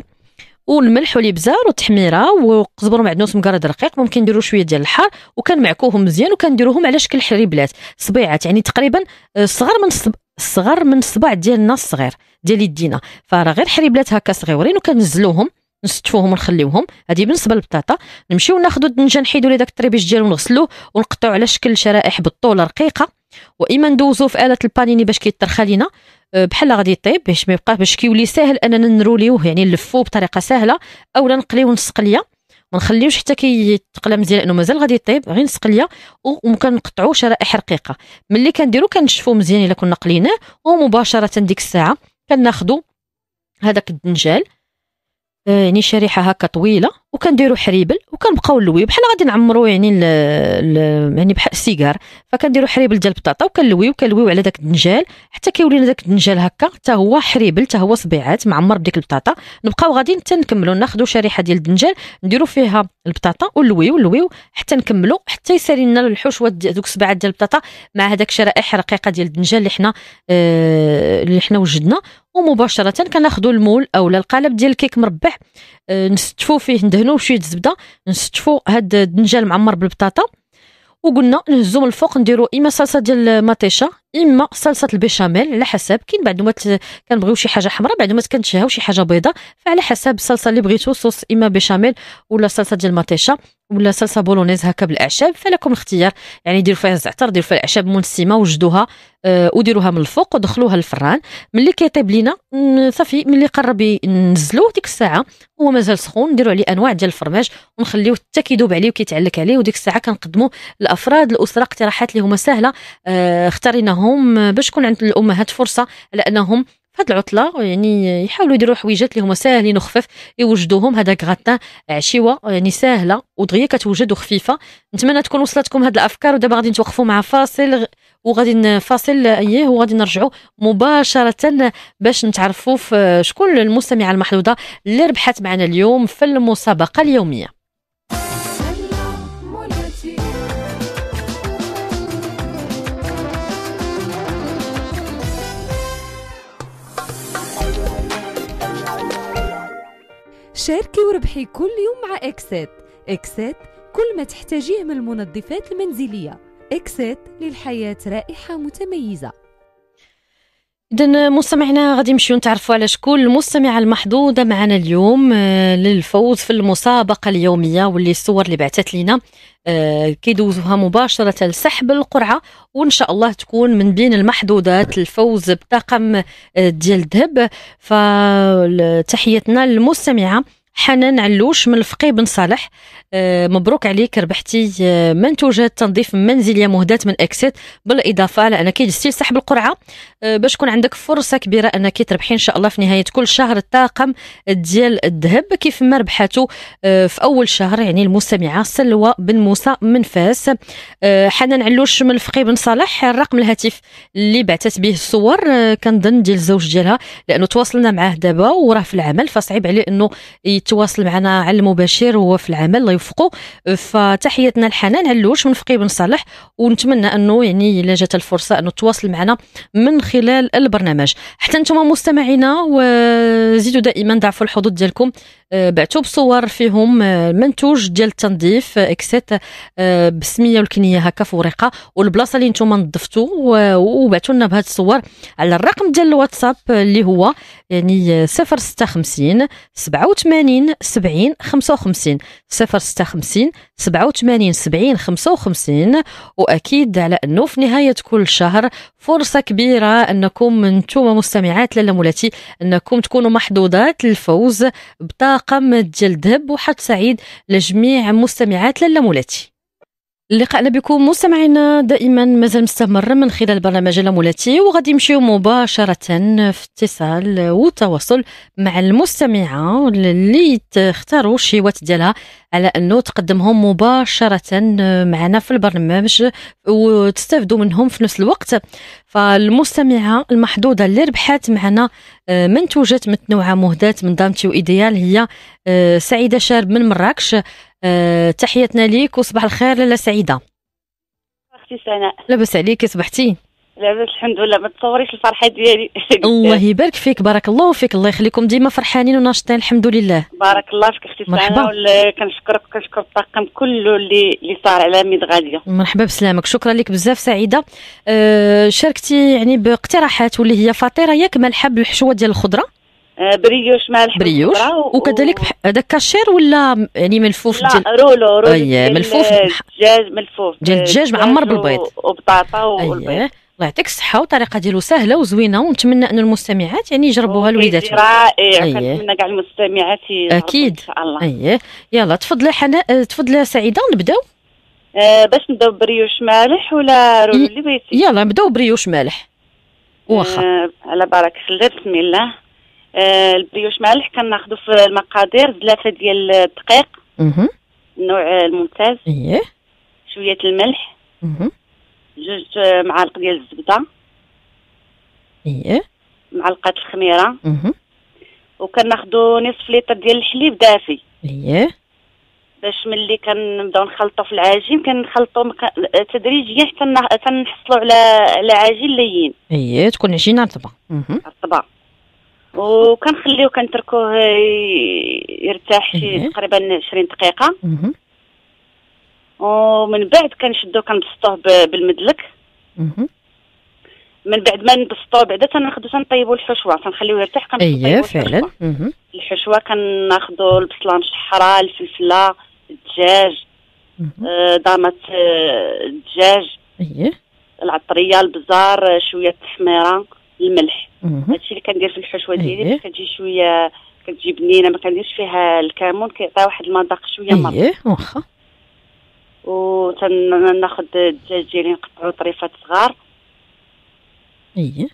والملح والابزار والتحميره وقزبر ومعدنوس مقرد رقيق ممكن نديرو شويه ديال الحار وكنمعكوهم مزيان وكنديروهم على شكل حريبلات صبيعات يعني تقريبا آه، صغر من الصغر من الصبع ديالنا الصغير ديال يدينا فراه غير حريبلات هكا صغيورين وكنزلوهم نستفوهم ونخليوهم هذه بالنسبه للبطاطا نمشيو ناخذوا الدنجه نحيدوا لي داك الطريبيش ديالو ونغسلوه ونقطعوا على شكل شرائح بالطوله رقيقه واما ندوزوه في اله البانيني باش كيترخى لينا أه، بحال غادي يطيب باش ما يبقاش باش كيولي ساهل اننا نروليوه يعني نلفوه بطريقه سهله اولا نقليوه قليه ما نخليوش حتى كيتقلى مزيان لانه مازال غادي يطيب غير نسقليه وما كنقطعوش شرائح رقيقه ملي كنديرو كنشفو مزيان الا كنا قليناه ومباشره ديك الساعه كناخدو هذاك الدنجال آه، يعني شريحه هكا طويله وكنديروا حريبل وكنبقاو نلويو بحال غادي نعمروا يعني ال الـ يعني بحال السيجار فكنديروا حريبل ديال البطاطا وكنلويو كنلويو على داك الدنجال حتى كيولي لنا داك الدنجال هكا حتى هو حريبل حتى هو صبيعات معمر بديك البطاطا نبقاو غادي حتى نكملوا ناخذوا شريحه ديال الدنجال نديروا فيها البطاطا ونلويو نلويو حتى نكملوا حتى يسالي لنا الحشوه دوك السبعات ديال البطاطا مع هذاك شرائح رقيقه ديال الدنجال اللي حنا آه اللي حنا وجدنا ومباشره كناخذوا المول اولا القالب ديال الكيك مربع آه نستفوا فيه ندهن ندهنوه بشويه الزبده نستفو هاد الدنجال معمر بالبطاطا وقلنا نهزو من الفوق نديرو اما صلصه ديال مطيشه اما صلصه البيشاميل على حسب كاين بعد ما كنبغيو شي حاجه حمراء بعد ما كنتشهاو شي حاجه بيضاء فعلى حسب الصلصه اللي بغيتو صوص اما بيشاميل ولا صلصه ديال ماتيشا ولا صلصه بولونيز هكا بالاعشاب فلكم الاختيار يعني ديروا فيها الزعتر ديروا فيها الاعشاب منسمه وجدوها آه وديروها من الفوق ودخلوها للفران ملي كيطيب لينا صافي ملي قرب نزلوه ديك الساعه هو مازال سخون نديروا عليه انواع ديال الفرماج ونخليوه حتى كيذوب عليه وكيتعلق عليه وديك الساعه كنقدموا لافراد الاسره اقتراحات اللي هما سهله آه اختاريناهم انهم باش تكون عند الامهات فرصه على انهم في هاد العطله يعني يحاولوا يديروا حويجات اللي هما ساهلين وخفاف يوجدوهم هذا غراتان عشيوه يعني ساهله ودغيا كتوجد وخفيفه نتمنى تكون وصلتكم هاد الافكار ودابا غادي نتوقفوا مع فاصل وغادي فاصل ايه وغادي نرجعوا مباشره باش نتعرفوا في شكون المستمعه المحظوظه اللي ربحت معنا اليوم في المسابقه اليوميه شاركي وربحي كل يوم مع إكسات إكسات كل ما تحتاجيه من المنظفات المنزلية إكسات للحياة رائحة متميزة إذا مستمعنا غادي نمشيو نتعرفوا على شكون المستمعة المحظوظة معنا اليوم آه، للفوز في المسابقة اليومية واللي الصور اللي بعثت لينا آه، كيدوزوها مباشرة لسحب القرعة وإن شاء الله تكون من بين المحظوظات الفوز بطاقم آه، ديال الذهب فتحيتنا للمستمعة حنان علوش من الفقي بن صالح آه، مبروك عليك ربحتي آه، منتوجات تنظيف منزليه مهدات من اكسيت بالاضافه لانك جلستي سحب القرعه آه، باش تكون عندك فرصه كبيره انك تربحي ان شاء الله في نهايه كل شهر الطاقم ديال الذهب كيف ما ربحته في اول شهر يعني المستمعه سلوى بن موسى من فاس حنان علوش من الفقي بن صالح الرقم الهاتف اللي بعثت به الصور كنظن ديال الزوج ديالها لانه تواصلنا معاه دابا وراه في العمل فصعيب عليه انه يتواصل معنا على المباشر وهو في العمل الله نوفقوا أه، فتحياتنا لحنان هلوش فقيه بن صالح ونتمنى انه يعني الا جات الفرصه انه تواصل معنا من خلال البرنامج حتى انتم مستمعينا وزيدوا دائما ضعفوا الحظوظ ديالكم آه، بعثوا بصور فيهم آه، منتوج ديال التنظيف آه، اكسيت بسميه والكنيه هكا في ورقه والبلاصه اللي نتوما نظفتوا وبعثوا لنا بهاد الصور على الرقم ديال الواتساب اللي هو يعني 056 87 70 55 056 87 70 55 واكيد على انه في نهايه كل شهر فرصه كبيره انكم نتوما مستمعات لاله مولاتي انكم تكونوا محظوظات للفوز بطاقه طاقم الجلدهب وحط سعيد لجميع مستمعات لاله مولاتي لقاءنا بكم مستمعينا دائما مازال مستمر من خلال برنامج التي وغادي نمشيو مباشرة في اتصال وتواصل مع المستمعة اللي تختاروا الشيوات ديالها على انه تقدمهم مباشرة معنا في البرنامج وتستافدوا منهم في نفس الوقت فالمستمعة المحظوظة اللي ربحت معنا آه، منتوجات متنوعة مهدات من دامتي وإيديال هي آه، سعيدة شارب من مراكش أه تحياتنا ليك وصباح الخير لاله سعيده اختي سناء لاباس عليك صبحتي لاباس الحمد لله ما تصوريش الفرحه ديالي الله يبارك فيك بارك الله فيك الله يخليكم ديما فرحانين وناشطين الحمد لله بارك الله فيك اختي سناء كنشكرك كنشكر الطاقم كله اللي اللي صار على ميد غاديه مرحبا بسلامك شكرا لك بزاف سعيده أه شاركتي يعني باقتراحات واللي هي فطيره ياك مالحه الحشوه ديال الخضره آه، بريوش مالح بريوش وكذلك هذا كاشير ولا يعني ملفوف لا جل... رولو رولو أيه ملفوف دجاج ملفوف ديال الدجاج آه، معمر بالبيض وبطاطا والبيض الله يعطيك الصحه والطريقه ديالو سهله وزوينه ونتمنى ان المستمعات يعني يجربوها لوليداتهم رائع أيه. كنتمنى كاع المستمعات اكيد ان شاء الله اي يلا تفضلي حنا آه، تفضلي سعيده نبداو باش نبداو بريوش مالح ولا رولو اللي بغيتي يلا نبداو بريوش مالح واخا على بركه الله بسم الله آه، البريوش مالح كناخذو في المقادير زلافه ديال الدقيق النوع آه، الممتاز ايه شويه الملح جوج آه، معالق ديال الزبده ايه معلقه الخميره وكناخذو نصف لتر ديال الحليب دافي ايه باش ملي كنبداو نخلطو في العجين كنخلطو مك... تدريجيا حتى تنحصلو على على عجين لين ايه تكون عجينه رطبه رطبه وكنخليه كنتركوه يرتاح شي إيه. تقريبا 20 دقيقه ومن بعد كنشدو كنبسطوه بالمدلك من بعد ما نبسطوه بعدا تناخذو تنطيبو الحشوه تنخليوه يرتاح كنطيبو أيوة، اييه فعلا الحشوه كناخذو البصله مشحره الفلفله الدجاج آه،, آه الدجاج أيوة. العطريه البزار شويه التحميره الملح هادشي اللي كندير في الحشوه أيوه. ديالي باش كتجي شويه كتجي بنينه ما كنديرش فيها الكمون كيعطيها واحد المذاق شويه مرة ايه واخا وتناخذ الدجاج ديالي نقطعو طريفات صغار ايه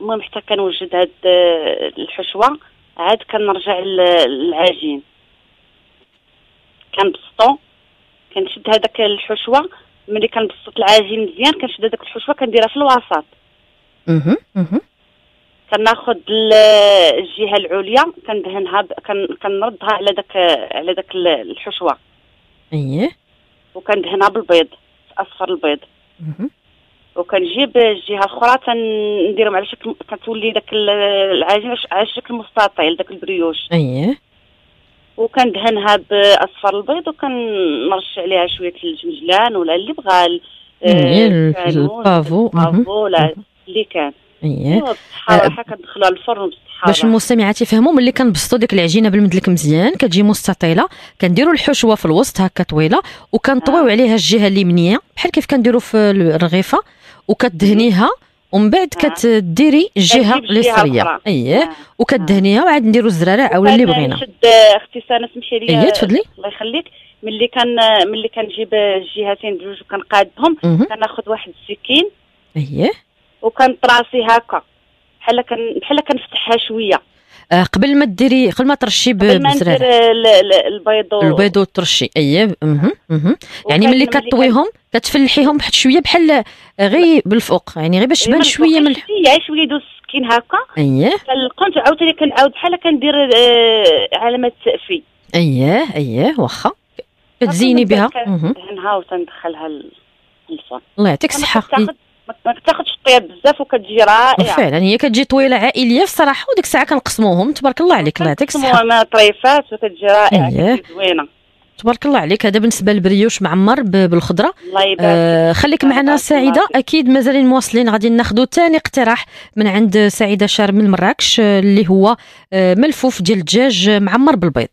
المهم حتى كنوجد هاد الحشوه عاد كنرجع للعجين كنبسطو كنشد هذاك الحشوه ملي كنبسط العجين مزيان كنشد هذاك الحشوه كنديرها في الوسط كناخد الجهه العليا كندهنها كنردها على داك على داك الحشوه اييه وكندهنها بالبيض اصفر البيض وكنجيب الجهه الاخرى تنديرهم على شكل كتولي داك العجينه على شكل مستطيل داك البريوش اييه وكندهنها باصفر البيض وكنرش عليها شويه الجمجلان ولا اللي بغا إيه، البافو الفافو اللي كان ايه حكا أه، ندخلها الفرن بالصحاره باش المستمعات يفهموا ملي كنبسطوا ديك العجينه بالمدلك مزيان كتجي مستطيله كنديروا الحشوه في الوسط هكا طويله وكنطويو آه. عليها الجهه اليمنيه بحال كيف كنديروا في الرغيفه وكتدهنيها ومن بعد آه. كتديري الجهه اليسريه اييه آه. وكدهنيها وعاد نديروا الزرارع او اللي بغينا نشد اختي سنه سمحي لي اييه تفضلي الله يخليك ملي كان ملي كنجيب الجهتين بجوج وكنقادهم كناخذ واحد السكين اييه وكانت راسي هكا بحال كان بحال كنفتحها شويه آه قبل ما ديري قبل ما ترشي قبل ما ندير البيض البيض وترشي اي يعني ملي كطويهم كتفلحيهم بواحد شويه بحال غير بالفوق يعني غير باش تبان شويه من شويه شويه يدوز السكين هكا اييه آه، أيوة، أيوة، كنت عاوتاني كنعاود بحال كندير علامه تأفي اييه اييه واخا كتزيني بها نهار وتندخلها الفرن الله يعطيك الصحه ما كتاخذش الطياب بزاف وكتجي رائعه فعلا هي كتجي طويله عائليه في الصراحه وديك الساعه كنقسموهم تبارك الله عليك الله يعطيك الصحه كنقسموها طريفات وكتجي رائعه إيه. زوينه تبارك الله عليك هذا بالنسبه للبريوش معمر بالخضره الله يبارك آه خليك معنا سعيده اكيد مازالين مواصلين غادي ناخذوا ثاني اقتراح من عند سعيده شار من مراكش آه، اللي هو آه، ملفوف ديال الدجاج معمر بالبيض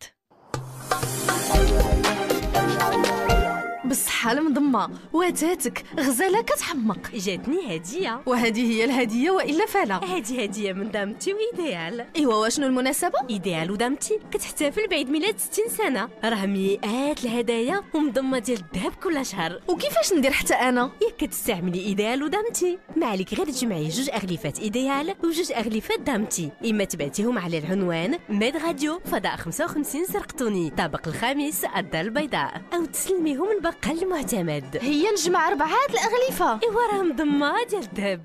شحال مضمه واتاتك غزاله كتحمق جاتني هديه وهذه هي الهديه والا فلا هذه هديه من دامتي وايديال ايوا واشنو المناسبه ايديال ودامتي كتحتفل بعيد ميلاد 60 سنه راه مئات الهدايا ومضمه ديال الذهب كل شهر وكيفاش ندير حتى انا ياك كتستعملي ايديال ودامتي ما عليك غير تجمعي جوج اغلفات ايديال وجوج اغلفات دامتي اما تبعتيهم على العنوان ميد راديو فضاء 55 سرقتوني الطابق الخامس الدار البيضاء او تسلميهم البقال معتمد هي نجمع ربعات الأغلفة إيوا راه مضمة ديال الذهب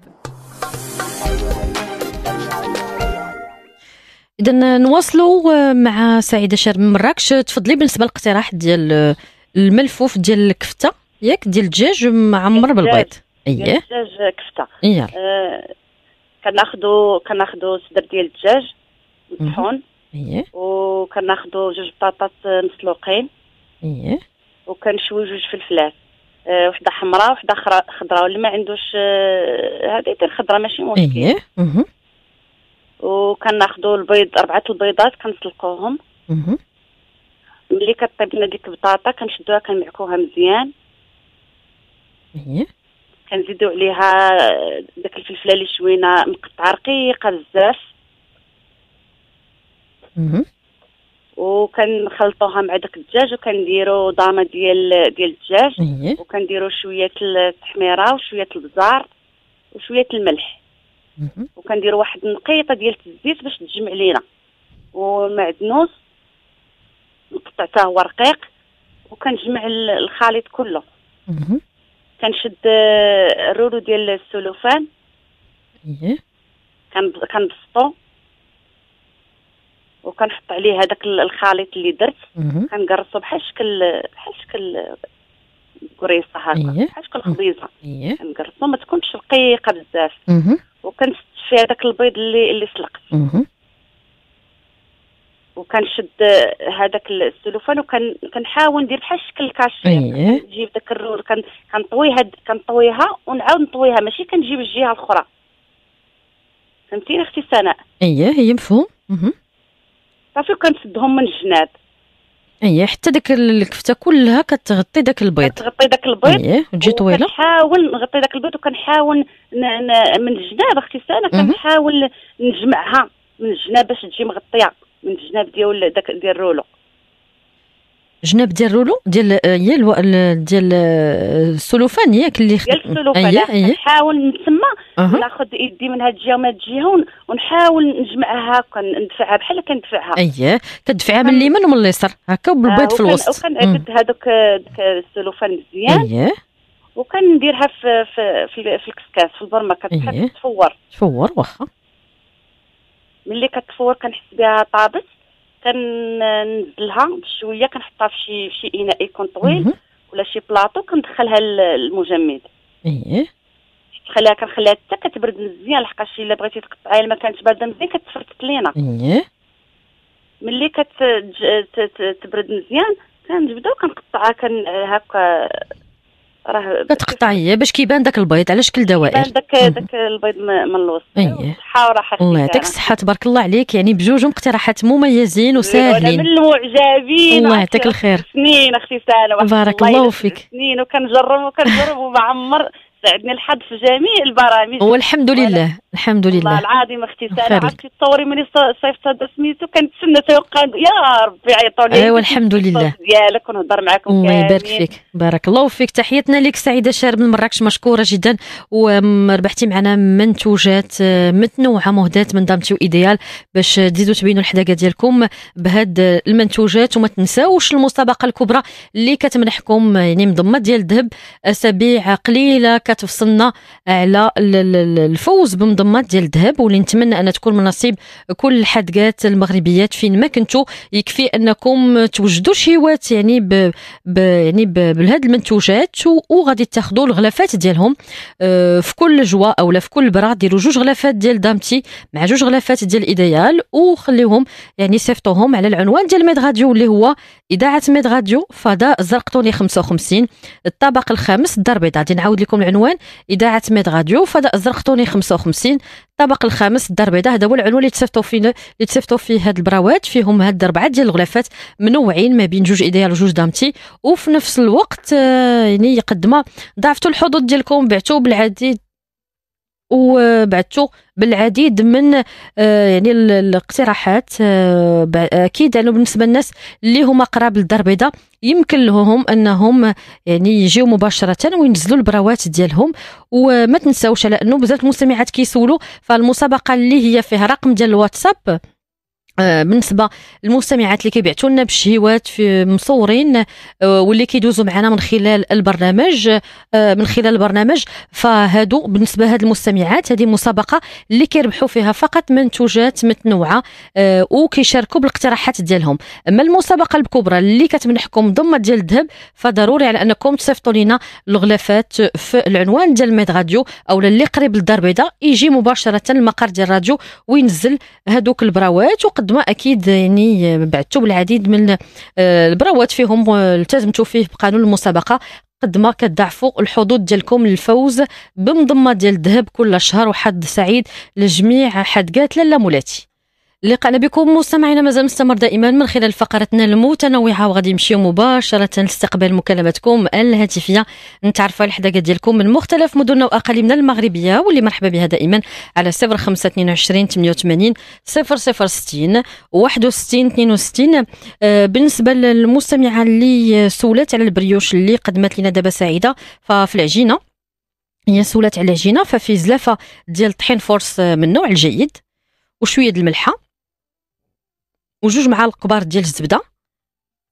إذا نواصلوا مع سعيدة شر من مراكش تفضلي بالنسبة للاقتراح ديال الملفوف ديال الكفتة ياك ديال الدجاج معمر بالبيض اييه الدجاج كفتة اييه آه كناخذوا كناخذوا صدر ديال الدجاج مطحون اييه وكناخذوا جوج بطاطات مسلوقين اييه وكنشوي جوج فلفلات آه، وحده حمراء وحده خضراء واللي ما عندوش آه، هذه يدير خضراء ماشي مشكل ايه وكناخذوا البيض اربعه البيضات كنسلقوهم ملي كطيب لنا ديك البطاطا كنشدوها كنمعكوها مزيان ايه كنزيدو عليها آه، داك الفلفله اللي شوينا مقطعه رقيقه بزاف وكنخلطوها مع داك الدجاج وكنديروا ضامه ديال ديال الدجاج إيه. وكنديروا شويه التحميره وشويه البزار وشويه الملح وكنديروا واحد النقيطه ديال الزيت باش تجمع لينا ومعدنوس نقطع هو رقيق وكنجمع الخليط كله كنشد الرولو ديال السلوفان إيه. كنبسطو وكنحط عليه هذاك الخليط اللي درت كنقرصو بحال شكل بحال شكل كريصه هكا إيه. بحال شكل خبيزه إيه. كنقرصو ما تكونش رقيقه بزاف في هذاك البيض اللي اللي سلقت وكنشد هذاك السلوفان وكنحاول ندير بحال شكل الكاشير أيه. نجيب داك الرول كنطويها كنطويها ونعاود نطويها ماشي كنجيب الجهه الاخرى فهمتيني اختي سناء اييه هي مفهوم صافي وكنسدهم من الجناب اي حتى داك الكفته كلها كتغطي داك البيض كتغطي داك البيض اي تجي طويله كنحاول نغطي داك البيض وكنحاول من الجناب اختي سنه كنحاول نجمعها من الجناب باش تجي مغطيه من الجناب ديال داك ديال الرولو جناب ديال رولو ديال آه، هي الو... ديال آه، السلوفان ياك اللي خد... ديال السلوفان نحاول نتسمى أه. ناخذ يدي من هاد الجهه ومن هاد الجهه ونحاول نجمعها هكا ندفعها بحال كندفعها اييه كدفعها من اليمين ومن اليسار هكا وبالبيض آه في الوسط وكنعدد هذوك السلوفان مزيان اييه وكنديرها في في في, في الكسكاس في البرمه كتحب تفور تفور واخا ملي كتفور كنحس بها طابت كننزلها بشويه كنحطها في شي في شي اناء يكون طويل ولا شي بلاطو كندخلها للمجمد ايه كنخليها كنخليها حتى كتبرد مزيان لحقاش الا بغيتي تقطعيها ما كانتش بارده مزيان كتفرتك لينا ايه ملي كتبرد مزيان كنجبدها وكنقطعها كن هكا راه كتقطعي باش كيبان داك البيض على شكل دوائر كيبان داك داك البيض من الوسط الصحه صحه وراحه الله يعطيك الصحه تبارك الله عليك يعني بجوج اقتراحات مميزين وساهلين من المعجبين الله يعطيك الخير سنين اختي سالا بارك الله فيك سنين وكنجرب وكنجرب ومعمر ساعدني الحظ في جميع البرامج والحمد لله الحمد لله والله العظيم اختي ساره عرفتي تصوري ملي صيفط هذا سميتو كنتسنى تيوقع يا ربي عيطوا لي ايوا الحمد لله ديالك ونهضر معاكم الله يبارك فيك بارك الله فيك تحياتنا لك سعيده شارب من مراكش مشكوره جدا وربحتي معنا منتوجات آه، متنوعه مهدات من دامتي وايديال باش تزيدوا تبينوا الحداقه ديالكم بهاد المنتوجات وما تنساوش المسابقه الكبرى اللي كتمنحكم يعني مضمه ديال الذهب اسابيع قليله كتوصلنا على الفوز بمضمات ديال الذهب واللي نتمنى ان تكون من نصيب كل الحدقات المغربيات فين ما كنتو يكفي انكم توجدوا شيوات يعني ب... ب... يعني بهذ بهاد المنتوجات وغادي تاخذوا الغلافات ديالهم آه، في كل جوا اولا في كل برا ديروا جوج غلافات ديال دامتي مع جوج غلافات ديال ايديال وخليهم يعني صيفطوهم على العنوان ديال ميد راديو اللي هو اذاعه ميد راديو فضاء الزرقطوني 55 الطابق الخامس الدار البيضاء غادي نعاود لكم العنوان العنوان اذاعه ميد راديو فضاء الزرقطوني 55 الطبق الخامس الدار البيضاء هذا هو العنوان اللي تصيفطوا فيه اللي تصيفطوا فيه هاد البراوات فيهم هاد الاربعه ديال الغلافات منوعين ما بين جوج ايديال وجوج دامتي وفي نفس الوقت آه، يعني يقدمها ضعفتوا الحظوظ ديالكم بعتوا بالعديد وبعثوا بالعديد من آه، يعني الاقتراحات آه، اكيد انه يعني بالنسبه للناس اللي هما قراب للدار البيضاء يمكن لهم انهم يعني يجيو مباشره وينزلوا البراوات ديالهم وما تنساوش على انه بزاف المستمعات كيسولوا فالمسابقه اللي هي فيها رقم ديال الواتساب بالنسبه آه، للمستمعات اللي كيبعثوا لنا بالشهيوات في مصورين آه، واللي كيدوزوا معنا من خلال البرنامج آه، من خلال البرنامج فهادو بالنسبه لهاد المستمعات هذه مسابقه اللي كيربحوا فيها فقط منتوجات متنوعه وكيشاركوا بالاقتراحات ديالهم اما المسابقه الكبرى اللي كتمنحكم ضمه ديال الذهب فضروري على انكم تصيفطوا لنا الغلافات في العنوان ديال ميد راديو اولا اللي قريب للدار البيضاء يجي مباشره المقر ديال الراديو وينزل هادوك البراوات وقد المنظمه اكيد يعني بعثتوا بالعديد من آه، البروات فيهم التزمتوا فيه بقانون المسابقه قد ما كتضعفوا الحظوظ ديالكم للفوز بمضمه ديال الذهب كل شهر وحد سعيد لجميع حدقات لاله مولاتي لقانا بكم مستمعينا مازال مستمر دائما من خلال فقرتنا المتنوعه وغادي نمشيو مباشره لاستقبال مكالماتكم الهاتفيه نتعرفوا على الحداقه ديالكم من مختلف مدننا واقاليمنا المغربيه واللي مرحبا بها دائما على 0522 88 0060 61 62 بالنسبه للمستمعه اللي سولت على البريوش اللي قدمت لنا دابا سعيده ففي العجينه هي سولت على العجينه ففي زلافه ديال طحين فورس آه، من نوع الجيد وشويه د الملحه وجوج معالق كبار ديال الزبده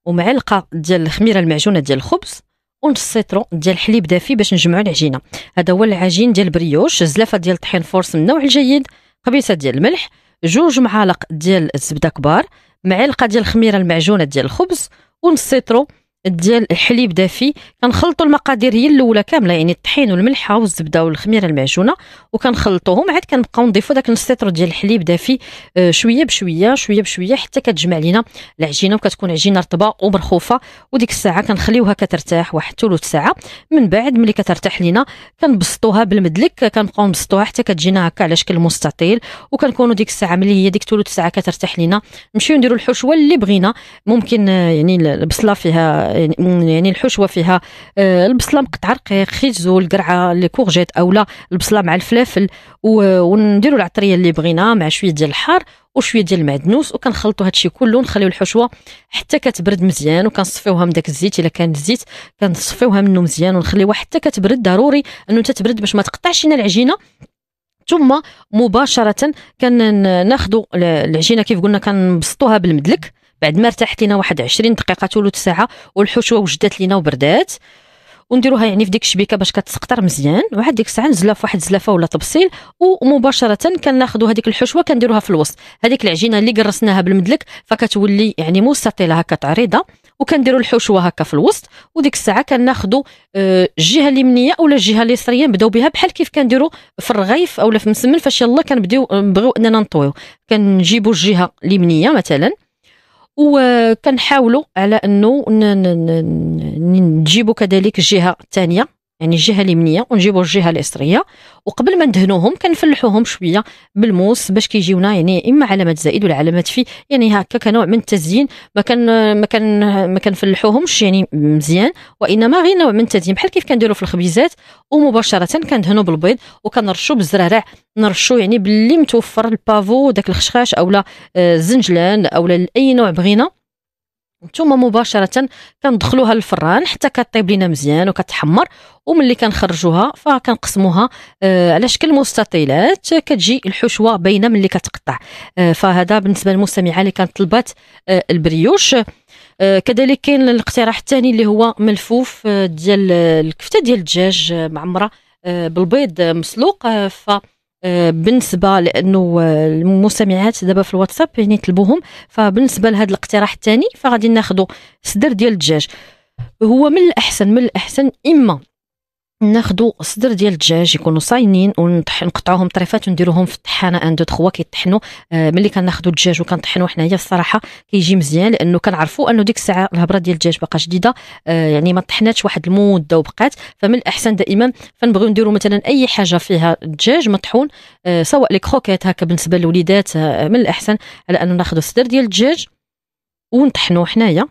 ومعلقه ديال الخميره المعجونه ديال الخبز ونص سيترو ديال الحليب دافي باش نجمعوا العجينه هذا هو العجين ديال بريوش زلافه ديال الطحين فورس من النوع الجيد قبيصه ديال الملح جوج معالق ديال الزبده كبار معلقه ديال الخميره المعجونه ديال الخبز ونص سيترو ديال الحليب دافي كنخلطوا المقادير هي الاولى كامله يعني الطحين والملحه والزبده والخميره المعجونه وكنخلطوهم عاد كنبقاو نضيفوا داك نص ديال الحليب دافي آه، شويه بشويه شويه بشويه حتى كتجمع لينا العجينه وكتكون عجينه رطبه ومرخوفه وديك الساعه كنخليوها كترتاح واحد ثلث ساعه من بعد ملي كترتاح لينا كنبسطوها بالمدلك كنبقاو نبسطوها حتى كتجينا هكا على شكل مستطيل وكنكونوا ديك الساعه ملي هي ديك ثلث ساعه كترتاح لينا نمشيو نديروا الحشوه اللي بغينا ممكن آه، يعني البصله فيها يعني الحشوه فيها آه، البصله مقطعه رقيق خيزو القرعه لي كورجيت اولا البصله مع الفلافل ونديروا العطريه اللي بغينا مع شويه ديال الحار وشويه ديال المعدنوس وكنخلطوا هادشي كله ونخليو الحشوه حتى كتبرد مزيان وكنصفيوها من داك الزيت الا كان الزيت كنصفيوها منه مزيان ونخليوها حتى كتبرد ضروري انه تتبرد باش ما تقطعش لنا العجينه ثم مباشره كناخذوا العجينه كيف قلنا كنبسطوها بالمدلك بعد ما ارتاحت لينا واحد 20 دقيقه ثلث ساعه والحشوه وجدات لينا وبردات ونديروها يعني في ديك الشبيكه باش كتسقطر مزيان وعاد ديك الساعه نزلها في واحد الزلافه ولا طبسيل ومباشره كناخدو هذيك الحشوه كنديروها في الوسط هذيك العجينه اللي قرصناها بالمدلك فكتولي يعني مستطيله هكا تعريضه وكنديروا الحشوه هكا في الوسط وديك الساعه كناخذوا الجهه آه، اليمنيه ولا الجهه اليسريه نبداو بها بحال كيف كنديروا في الرغيف اولا في المسمن فاش يلا كنبداو نبغيو اننا نطويو كنجيبوا الجهه اليمنيه مثلا وكنحاولوا على انه نجيبوا كذلك الجهه الثانيه يعني الجهه اليمنيه ونجيبوا الجهه اليسريه وقبل ما ندهنوهم كنفلحوهم شويه بالموس باش كيجيونا يعني اما علامات زائد ولا علامات في يعني هكا كنوع من التزيين ما كان ما كان ما كنفلحوهمش يعني مزيان وانما غير نوع من التزيين بحال كيف كنديروا في الخبيزات ومباشره كندهنوا بالبيض وكنرشوا بالزرارع نرشوا يعني باللي متوفر البافو داك الخشخاش اولا آه، الزنجلان اولا اي نوع بغينا نتوما مباشره كندخلوها للفران حتى كطيب لينا مزيان وكتحمر وملي كنخرجوها فكنقسموها آه، على شكل مستطيلات كتجي الحشوه باينه ملي كتقطع آه، فهذا بالنسبه للمستمعه اللي كانت طلبات آه، البريوش كذلك كاين الاقتراح الثاني اللي هو ملفوف ديال الكفته ديال الدجاج معمره بالبيض مسلوق ف آه، بالنسبه لانه آه، المستمعات دابا في الواتساب يعني طلبوهم فبالنسبه لهذا الاقتراح الثاني فغادي ناخذوا صدر ديال الدجاج هو من الاحسن من الاحسن اما ناخدو صدر ديال الدجاج يكونوا صاينين ونقطعوهم طريفات ونديروهم في الطحانه ان دو تخوا كيطحنوا آه، ملي كناخدو الدجاج وكنطحنوا حنايا الصراحه كيجي مزيان لانه كنعرفوا انه ديك الساعه الهبره ديال الدجاج باقا جديده آه، يعني ما طحناتش واحد المده وبقات فمن الاحسن دائما فنبغيو نديرو مثلا اي حاجه فيها الدجاج مطحون آه، سواء لي كروكيت هكا بالنسبه للوليدات من الاحسن على انه ناخدو صدر ديال الدجاج ونطحنوه حنايا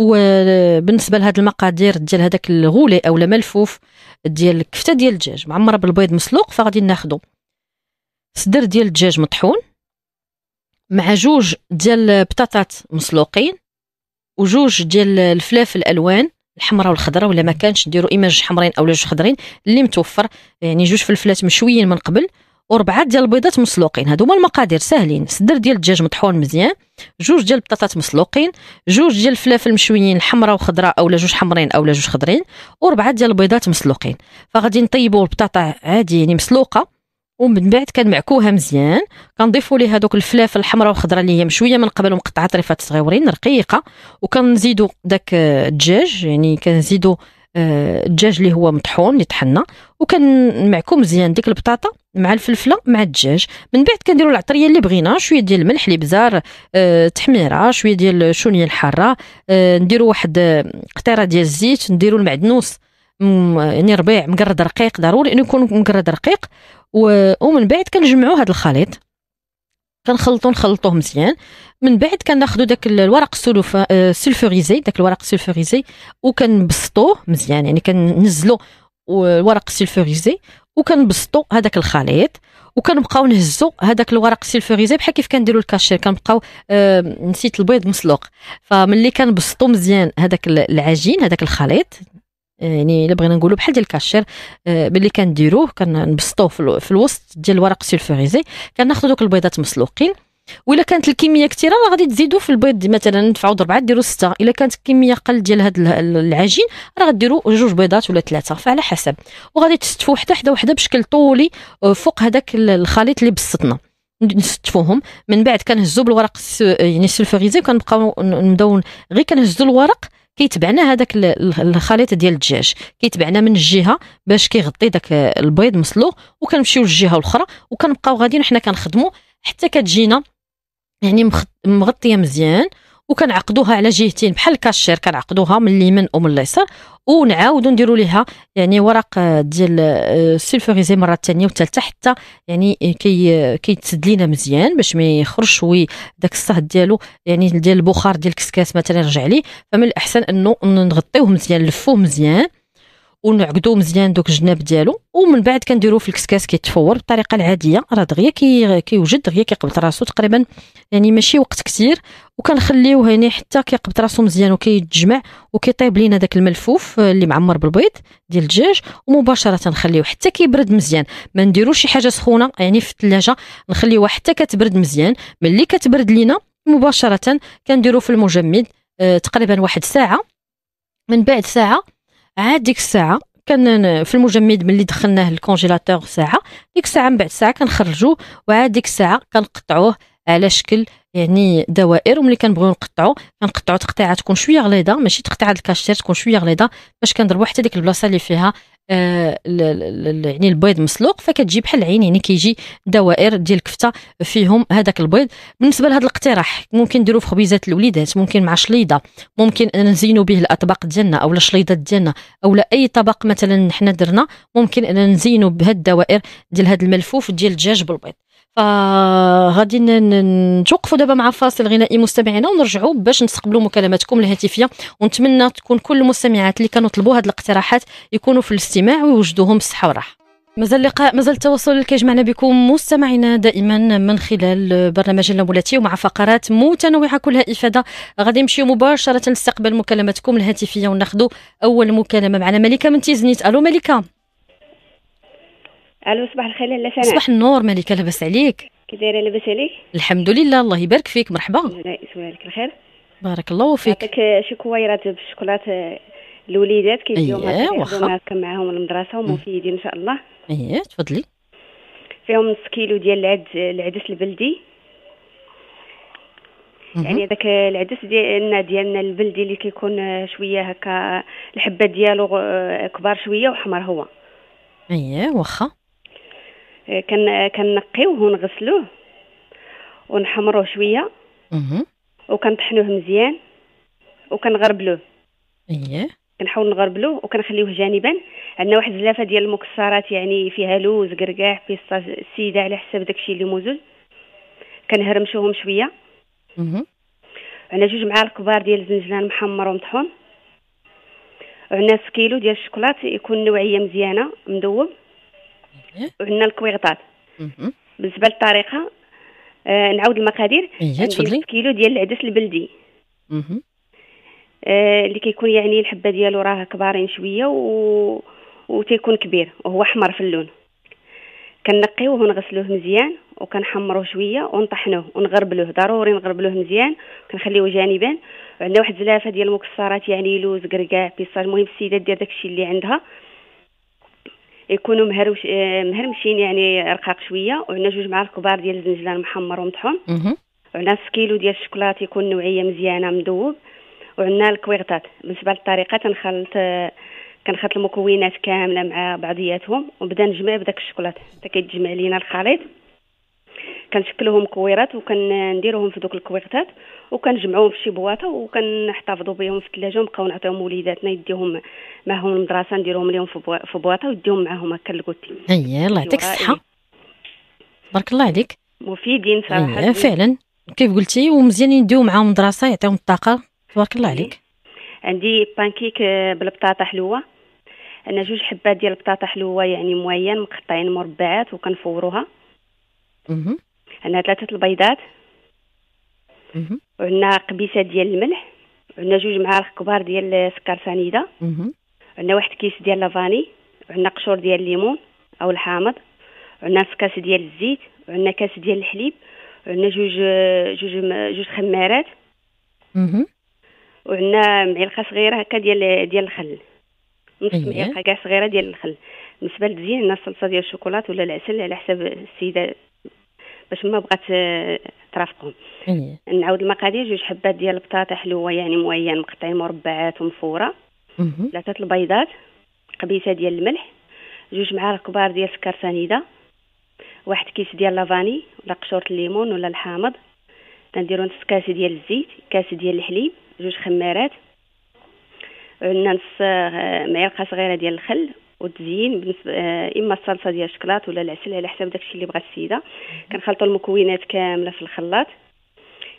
وبالنسبه لهاد المقادير ديال هذاك الغولي اولا ملفوف ديال الكفته ديال الدجاج معمره بالبيض مسلوق فغادي ناخدو صدر ديال الدجاج مطحون مع جوج ديال البطاطات مسلوقين وجوج ديال الفلافل الالوان الحمراء والخضراء ولا ما كانش ديروا اما جوج حمرين اولا جوج خضرين اللي متوفر يعني جوج فلفلات مشويين من قبل وربعه ديال البيضات مسلوقين هادو هما المقادير ساهلين صدر ديال الدجاج مطحون مزيان جوج ديال البطاطات مسلوقين جوج ديال الفلافل مشويين حمراء وخضراء اولا جوج حمرين اولا جوج خضرين وربعه ديال البيضات مسلوقين فغادي نطيبوا البطاطا عادي يعني مسلوقه ومن بعد كنمعكوها مزيان كنضيفوا ليها دوك الفلافل الحمراء والخضراء اللي هي مشويه من قبل ومقطعه طريفات صغيورين رقيقه وكنزيدوا داك الدجاج يعني كنزيدوا آه، الدجاج اللي هو مطحون اللي طحنا وكنمعكو مزيان ديك البطاطا مع الفلفله مع الدجاج من بعد كنديروا العطريه اللي بغينا شويه ديال الملح الابزار أه تحميره شويه ديال الشونيه الحاره أه نديروا واحد آه، قطيره ديال الزيت نديروا المعدنوس يعني ربيع مقرد رقيق ضروري انه يكون مقرد رقيق ومن بعد كنجمعوا هذا الخليط كنخلطو نخلطوه مزيان من بعد كناخذوا آه، داك الورق السلوف سلفوريزي داك الورق السلفوريزي وكنبسطوه مزيان يعني كننزلوا آه، الورق السلفوريزي وكنبسطوا هذاك الخليط وكنبقاو نهزوا هذاك الورق سيلفوريزي بحال كيف كنديروا الكاشير كنبقاو آه نسيت البيض مسلوق فملي كنبسطوا مزيان هذاك العجين هذاك الخليط يعني الا بغينا نقولوا بحال ديال الكاشير آه، ملي كنديروه كنبسطوه في الوسط ديال الورق سيلفوريزي كناخذ دوك البيضات مسلوقين وإلا كانت الكميه كثيره راه غادي تزيدوا في البيض مثلا ندفعوا ضربعه ديروا سته الا كانت الكميه قل ديال هاد العجين راه غديروا جوج بيضات ولا ثلاثه فعلى حسب وغادي تستفوا حتى حدا وحده بشكل طولي آه، فوق هذاك الخليط اللي بسطنا نستفوهم من بعد كنهزوا بالورق يعني سلفوريزي وكنبقاو نبداو غير كنهزوا الورق كيتبعنا هذاك الخليط ديال الدجاج كيتبعنا من الجهه باش كيغطي داك البيض مسلوق وكنمشيو للجهه الاخرى وكنبقاو غاديين وحنا كنخدموا حتى كتجينا يعني مغطيه مزيان وكنعقدوها على جهتين بحال الكاشير كنعقدوها من اليمين ومن اليسار ونعاودو نديرو ليها يعني ورق آه، ديال آه، سلفوريزي مره ثانيه وثالثه حتى يعني كي كيتسد لينا مزيان باش ما يخرجش وي داك الصهد ديالو يعني ديال البخار ديال الكسكاس مثلا يرجع ليه فمن الاحسن انه نغطيوه مزيان نلفوه مزيان ونعقدو مزيان دوك الجناب ديالو ومن بعد كنديرو في الكسكاس كيتفور بالطريقه العاديه راه دغيا كيوجد دغيا كيقبط راسو تقريبا يعني ماشي وقت كثير وكنخليوه هنا حتى كيقبط راسو مزيان وكيتجمع وكيطيب لينا داك الملفوف آه، اللي معمر بالبيض ديال الدجاج ومباشره نخليوه حتى كيبرد مزيان ما نديروش شي حاجه سخونه يعني في الثلاجه نخليوها حتى كتبرد مزيان ملي كتبرد لينا مباشره كنديرو في المجمد آه، تقريبا واحد ساعه من بعد ساعه عاد ديك الساعه كان في المجمد ملي دخلناه الكونجيلاتور ساعه ديك الساعه من بعد ساعه كنخرجوه وعاد ديك الساعه كنقطعوه على شكل يعني دوائر وملي كنبغيو نقطعو كنقطعو تقطيعه تكون شويه غليظه ماشي تقطيعه الكاشير تكون شويه غليظه باش كنضربو حتى ديك البلاصه اللي فيها آه يعني البيض مسلوق فكتجي بحال العين يعني كيجي دوائر ديال الكفته فيهم هذاك البيض بالنسبه لهذا الاقتراح ممكن نديرو في خبيزات الوليدات ممكن مع شليضه ممكن نزينو به الاطباق ديالنا اولا الشليضات ديالنا اولا اي طبق مثلا حنا درنا ممكن اننا نزينو بهاد الدوائر ديال هاد الملفوف ديال الدجاج بالبيض فغادي نتوقفوا دابا مع فاصل غنائي مستمعينا ونرجعوا باش نستقبلوا مكالماتكم الهاتفيه ونتمنى تكون كل المستمعات اللي كانوا طلبوا هذه الاقتراحات يكونوا في الاستماع ويوجدوهم بالصحه والراحه مازال اللقاء مازال التواصل اللي كيجمعنا بكم مستمعينا دائما من خلال برنامج اللامولاتي ومع فقرات متنوعه كلها افاده غادي نمشيو مباشره نستقبل مكالماتكم الهاتفيه وناخذ اول مكالمه معنا ملكه من تيزنيت الو ملكه الو صباح الخير لاله سناء صباح النور مالك لاباس عليك كي دايره لاباس عليك الحمد لله الله يبارك فيك مرحبا الله يسوالك الخير بارك الله فيك يعطيك شي كويرات بالشوكولاته الوليدات كيجيو أيه ايوا معاهم المدرسه ومفيدين ان شاء الله ايه تفضلي فيهم نص كيلو ديال العد العدس البلدي يعني هذاك العدس ديالنا ديالنا البلدي اللي كيكون شويه هكا الحبه ديالو كبار شويه وحمر هو اييه واخا كنقيوه ونغسلوه ونحمروه شويه وكنطحنوه مزيان وكنغربلوه اييه كنحاول نغربلوه وكنخليوه جانبا عندنا واحد الزلافه ديال المكسرات يعني فيها لوز كركاع بيستا سيدة على حسب داكشي اللي موزل كنهرمشوهم شويه عندنا جوج معالق كبار ديال الزنجلان محمر ومطحون عندنا كيلو ديال الشكلاط يكون نوعيه مزيانه مذوب وهنا إيه. الكويغطات بالنسبه للطريقه آه نعاود المقادير إيه، تفضلي كيلو ديال العدس البلدي اها آه اللي كيكون يعني الحبه ديالو راه كبارين شويه و وتيكون كبير وهو احمر في اللون كنقيوه ونغسلوه مزيان وكنحمروه شويه ونطحنوه ونغربلوه ضروري نغربلوه مزيان كنخليوه جانبا وعندنا واحد زلافه ديال المكسرات يعني لوز كركاع بيصار المهم السيده دير داكشي اللي عندها يكونوا مهروش مهرمشين يعني رقاق شويه وعندنا جوج معالق كبار ديال الزنجلان محمر ومطحون وعندنا نص كيلو ديال الشوكولات يكون نوعيه مزيانه مذوب وعندنا الكويغطات بالنسبه للطريقه تنخلط كنخلط المكونات كامله مع بعضياتهم وبدا نجمع بداك الشوكولات حتى كيتجمع لينا الخليط كنشكلوهم كويرات وكنديروهم في دوك الكويرتات وكنجمعوهم في شي بواطه وكنحتفظوا بهم في الثلاجه ونبقاو نعطيهم وليداتنا يديهم معاهم المدرسه نديرهم لهم في بواطه ويديهم معاهم هكا الكوتي اي الله يعطيك أيوة، الصحه أيوة. بارك الله عليك مفيدين صراحه أيه فعلا كيف قلتي ومزيانين يديو معاهم المدرسه يعطيهم الطاقه تبارك الله إيه. عليك عندي بانكيك بالبطاطا حلوه انا جوج حبات ديال البطاطا حلوه يعني موين مقطعين مربعات وكنفوروها عندنا ثلاثه البيضات وعندنا قبيسه ديال الملح عندنا جوج معالق كبار ديال سكر سنيده عندنا واحد كيس ديال لافاني عندنا قشور ديال الليمون او الحامض عندنا نص كاس ديال الزيت عندنا كاس ديال الحليب عندنا جوج جوج جوج خمارات وعندنا معلقه صغيره هكا ديال ديال الخل نص أيوة. معلقه كاع صغيره ديال الخل بالنسبه للتزيين عندنا الصلصه ديال الشوكولات ولا العسل على حسب السيده باش ما بغات آه، ترافقهم إيه. نعاود المقادير جوج حبات ديال البطاطا حلوه يعني معين مقطعين مربعات ومفوره ثلاثه البيضات قبيسه ديال الملح جوج معالق كبار ديال سكر سنيده واحد كيس ديال لافاني ولا قشوره الليمون ولا الحامض تنديرو نص كاس ديال الزيت كاس ديال الحليب جوج خمارات عندنا نص آه، معلقه صغيره ديال الخل وتزيين بالنسبه آه، اما الصلصه ديال الشكلاط ولا العسل على حسب داكشي اللي بغا السيده كنخلطوا المكونات كامله في الخلاط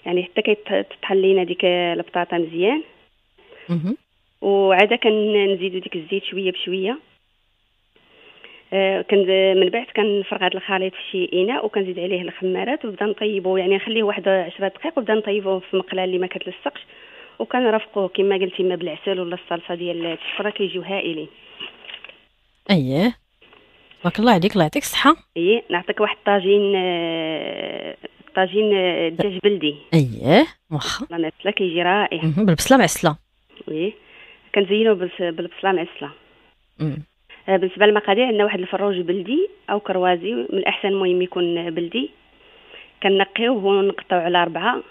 يعني حتى كيتطحن لينا ديك البطاطا مزيان وعاده كنزيدوا ديك الزيت شويه بشويه آه، كان من بعد كنفرغ هذا الخليط في شي اناء وكنزيد عليه الخمارات وبدا نطيبه يعني نخليه واحد 10 دقائق وبدا نطيبه في مقله اللي ما كتلصقش وكنرفقوه كما قلتي ما بالعسل ولا الصلصه ديال الشفره كيجيو هائلين اييه تبارك الله عليك الله يعطيك الصحه اييه نعطيك واحد الطاجين طاجين آه، آه، دجاج بلدي اييه واخا الله البصله كيجي رائع بالبصله معسله وي إيه. كنزينو بالبصله معسله آه، بالنسبه للمقادير عندنا واحد الفروج بلدي او كروازي من الاحسن المهم يكون بلدي كنقيوه ونقطعو على ربعه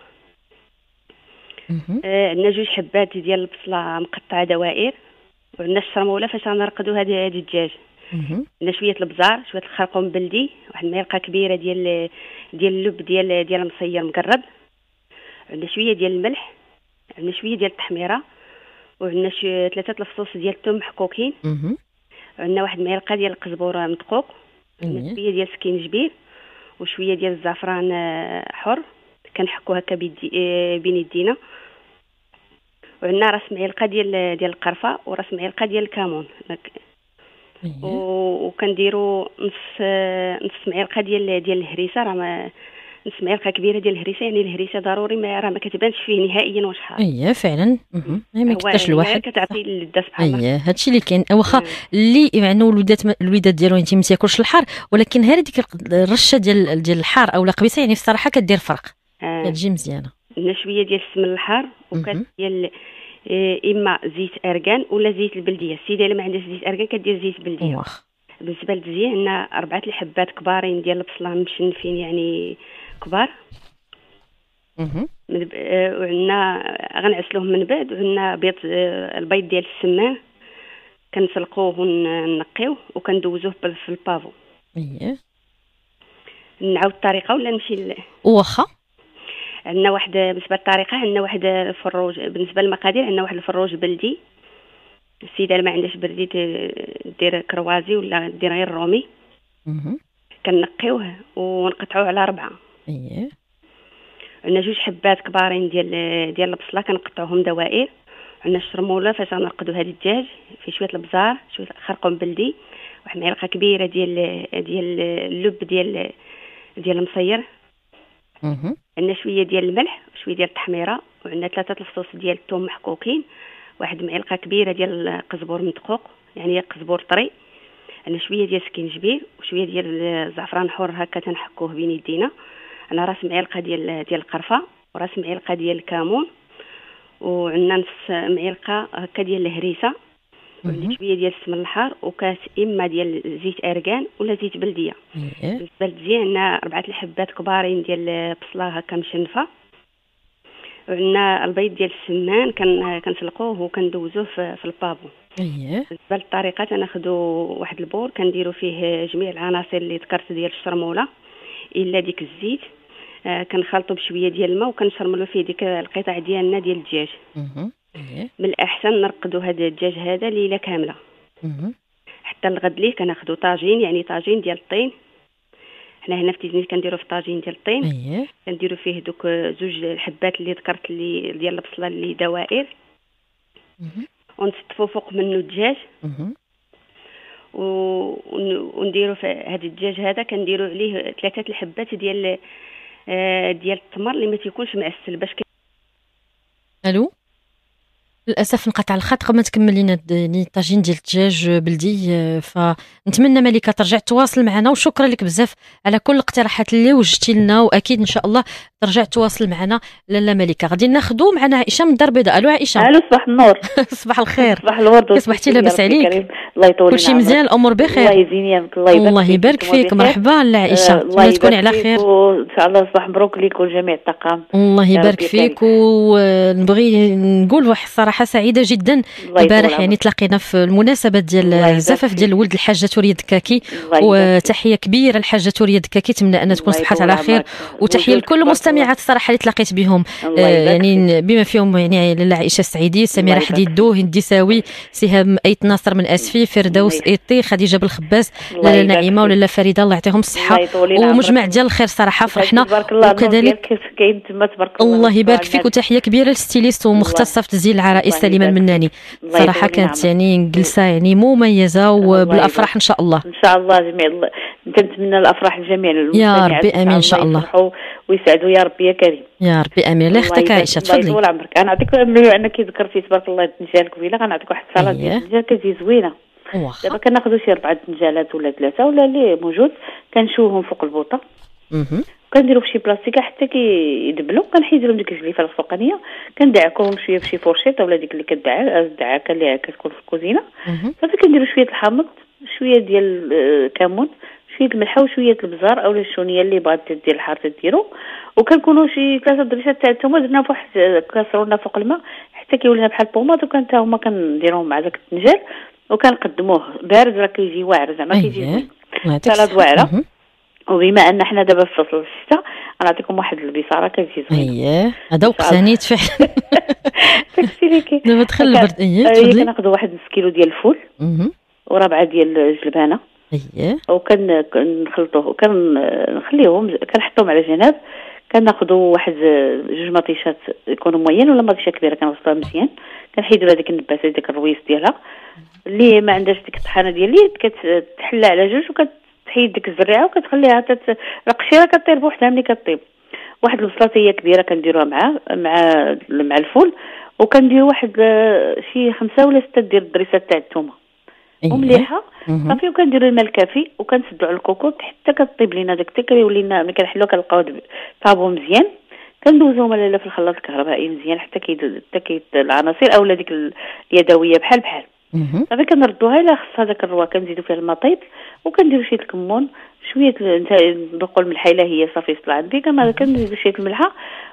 عندنا جوج حبات ديال البصله مقطعه دوائر وعندنا الشرموله فاش غنرقدوا هذه هذه الدجاج عندنا شويه البزار شويه الخرقوم بلدي واحد المرقه كبيره ديال ديال اللب ديال ديال المصير مقرب عندنا شويه ديال الملح عندنا شويه ديال التحميره وعندنا ثلاثه الفصوص ديال الثوم محكوكين عندنا واحد المرقه ديال القزبور مدقوق شويه ديال سكينجبير وشويه ديال الزعفران آه، حر كنحكو هكا آه، بين يدينا وعندنا راس معلقه ديال ديال القرفه وراس معلقه ديال الكمون أيوة. وكنديروا نص نص معلقه ديال ديال الهريسه راه ما نص معلقه كبيره ديال الهريسه يعني الهريسه ضروري ما راه ما كتبانش فيه نهائيا واش حار اييه فعلا أيوة، ما يمكنش يعني الواحد كتعطي اللذه سبحان الله اييه هادشي اللي كاين واخا اللي يعني الوليدات الوليدات ديالو انت يعني ما تاكلش الحار ولكن ديك الرشه ديال ديال الحار او القبيصه يعني في الصراحه كدير فرق آه. كتجي مزيانه هنا شويه ديال السمن الحار وكاس ديال آه، اما زيت ارغان ولا زيت البلديه السيده الا ما عندهاش زيت ارغان كدير زيت بلديه واخ بالنسبه للتزيين عندنا اربعه الحبات كبارين ديال البصله مشنفين يعني كبار آه، وعندنا آه، غنعسلوهم من بعد وعندنا بيض البيض ديال السمان كنسلقوه ونقيوه وكندوزوه في البافو اييه نعاود الطريقه ولا نمشي واخا عندنا واحد بالنسبه للطريقه عندنا واحد الفروج بالنسبه للمقادير عندنا واحد الفروج بلدي السيده اللي ما عندهاش بردي دير كروازي ولا دير غير الرومي كنقيوه ونقطعوه على ربعه إيه. عندنا جوج حبات كبارين ديال ديال البصله كنقطعوهم دوائر عندنا الشرموله فاش غنرقدو هاد الدجاج في شويه البزار شويه خرقوم بلدي واحد المعلقه كبيره ديال ديال اللب ديال ديال المصير عندنا شويه ديال الملح وشويه ديال التحميره وعندنا ثلاثه الفصوص ديال الثوم محكوكين واحد معلقه كبيره ديال القزبور مدقوق يعني قزبور طري عندنا شويه ديال السكينجبير وشويه ديال الزعفران حر هكا تنحكوه بين يدينا انا راس معلقه ديال ديال القرفه وراس معلقه ديال الكمون وعندنا نص معلقه هكا ديال الهريسه ولدت شويه ديال السمن الحار وكاس اما ديال زيت ارغان ولا زيت بلديه بالنسبه إيه. للدجين عندنا اربعه الحبات كبارين ديال البصله هكا مشنفه عندنا البيض ديال السمان كنسلقوه وكندوزوه في, في البابو اييه بالنسبه للطريقه تناخذوا واحد البور كنديروا فيه جميع العناصر اللي ذكرت ديال الشرموله الا ديك الزيت آه، كنخلطوا بشويه ديال الماء وكنشرملوا فيه ديك القطع ديالنا ديال الدجاج إيه. من الاحسن نرقدوا هذا الدجاج هذا ليله كامله حتى الغد ليه كناخذوا طاجين يعني طاجين ديال الطين حنا هنا في تيزنيت كنديروا في الطاجين ديال الطين إيه. كنديروا فيه دوك زوج الحبات اللي ذكرت اللي ديال البصله اللي دوائر ونصطفوا فوق منه الدجاج ونديروا في هذا الدجاج هذا كنديروا عليه ثلاثه الحبات ديال آه، ديال التمر اللي ما تيكونش معسل باش الو للاسف انقطع الخط قبل ما تكمل لينا الطاجين ديال الدجاج آه، بلدي آه، فنتمنى ملكه ترجع تواصل معنا وشكرا لك بزاف على كل الاقتراحات اللي وجدتي لنا واكيد ان شاء الله ترجع تواصل معنا لاله ملكه غادي ناخذوا معنا عائشه من الدار البيضاء الو عائشه الو صباح النور صباح الخير صباح الورد صباحتي لاباس عليك الله يطول كلشي مزيان الامور بخير الله يزينك الله يبارك الله يبارك فيك مرحبا لاله عائشه آه، الله تكوني على خير ان شاء الله صباح مبروك لك ولجميع الطاقم الله يبارك فيك ونبغي نقول واحد الصراحه صراحه سعيده جدا البارح يعني تلاقينا في المناسبه ديال الزفاف ديال الولد الحاجه توريا الدكاكي وتحيه كبيره الحاجه توريا الدكاكي نتمنى ان تكون صبحات على خير وتحيه لكل المستمعات الصراحه اللي تلاقيت بهم آه، يعني بما فيهم يعني لاله عائشه السعيدي سميره حديدو هندي ساوي سهام ايت ناصر من اسفي فردوس ايطي خديجه بالخباس لاله نعيمه ولاله فريده الله يعطيهم الصحه ومجمع ديال الخير صراحه فرحنا وكذلك الله يبارك فيك وتحيه كبيره للستيليست ومختصه في تزيين العرائس سليم المناني صراحه كانت يعني جلسه يعني مميزه وبالافراح ان شاء الله ان شاء الله جميع كنتمنى الافراح لجميع يا ربي امين ان شاء الله ويسعدوا يا ربي يا كريم يا ربي امين الله يختك عائشه تفضلي الله يطول عمرك انا نعطيك أنا كي ذكرتي تبارك الله الدنجال قبيله غنعطيك واحد الصلاه ديال أيوة. الدنجال كتجي زوينه دابا كناخذوا شي أربعة دنجالات ولا ثلاثه ولا اللي موجود كنشوهم فوق البوطه كنديرو فشي بلاستيكه حتى كيدبلو لهم ديك الجليفه الفوقانيه كندعكوهم شويه فشي فورشيطه ولا ديك اللي كدعى الدعاكه اللي كتكون في الكوزينه صافي كنديرو شويه الحامض شويه ديال الكمون آه، شويه الملحه وشويه البزار اولا الشونيه اللي بغات دير الحار تديرو وكنكونوا شي ثلاثه دريشات تاع الثومه درنا فواحد آه، كاسرونه فوق الماء حتى لنا بحال البوماط وكان حتى هما كنديروهم مع داك التنجال وكنقدموه بارد راه كيجي واعر زعما كيجي سلطه واعره وبما ان احنا دابا في فصل الشتاء غنعطيكم واحد البصاره كتجي زوينه اييه هذا وقتاني فعلا داكشي اللي كاين دابا دخل البرد اييه تفضلي كناخذ واحد نص كيلو ديال الفول وربعه ديال الجلبانه اييه وكنخلطوه كنخليهم كنحطوهم على جناب كناخذوا واحد جوج مطيشات يكونوا مويين ولا مطيشه كبيره كنوصلوها مزيان كنحيدوا هذيك النباتات ديك الرويس ديالها اللي ما عندهاش ديك الطحانه ديال اليد كتحلى على جوج وكت كتحيد ديك الزريعه وكتخليها تت... القشيره كطير بوحدها ملي كطيب واحد هي كبيره كنديروها مع مع مع الفول وكندير واحد آه، شي خمسه ولا سته ديال الدريسات تاع الثومه أيه. ومليحه صافي وكنديروا الماء الكافي وكنسدو على الكوكوط حتى كطيب لينا داك التيك كيولي لنا ملي كنحلو كنلقاو طابو مزيان كندوزوهم لا في الخلاط الكهربائي مزيان حتى كي حتى كي العناصر اولا ديك اليدويه بحال بحال صافي كنردوها الا خص هذاك الروا كنزيدو الماء المطيط وكنديرو شويه الكمون شويه نتا ذوقوا الملحه الا هي صافي طلعت عندي انا كنزيدو شويه الملحه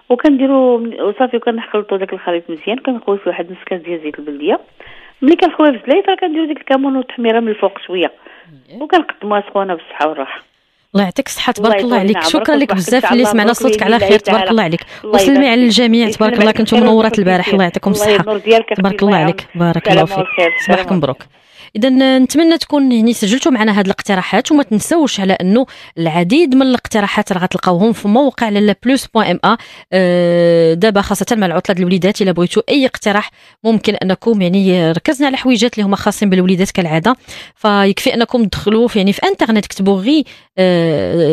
وكنديرو وصافي وكنخلطو داك الخليط مزيان كنخوي فيه واحد نص كاس ديال زيت البلديه ملي كنخويه في الزلايط كنديرو ديك الكمون والتحميره من الفوق شويه وكنقدموها سخونه بالصحه والراحه الله يعطيك الصحه تبارك الله عليك شكرا لك بزاف اللي سمعنا صوتك على خير تبارك الله عليك وسلمي على الجميع تبارك الله كنتم منورات البارح الله يعطيكم الصحه تبارك الله عليك بارك الله فيك صباحكم مبروك اذا نتمنى تكون هني سجلتوا معنا هاد الاقتراحات وما تنساوش على انه العديد من الاقتراحات راه غتلقاوهم في موقع لالا بلوس بوان ام ا دابا خاصه مع العطله الوليدات الا بغيتوا اي اقتراح ممكن انكم يعني ركزنا على حويجات اللي هما خاصين بالوليدات كالعاده فيكفي انكم تدخلوا في يعني في انترنت كتبوا غي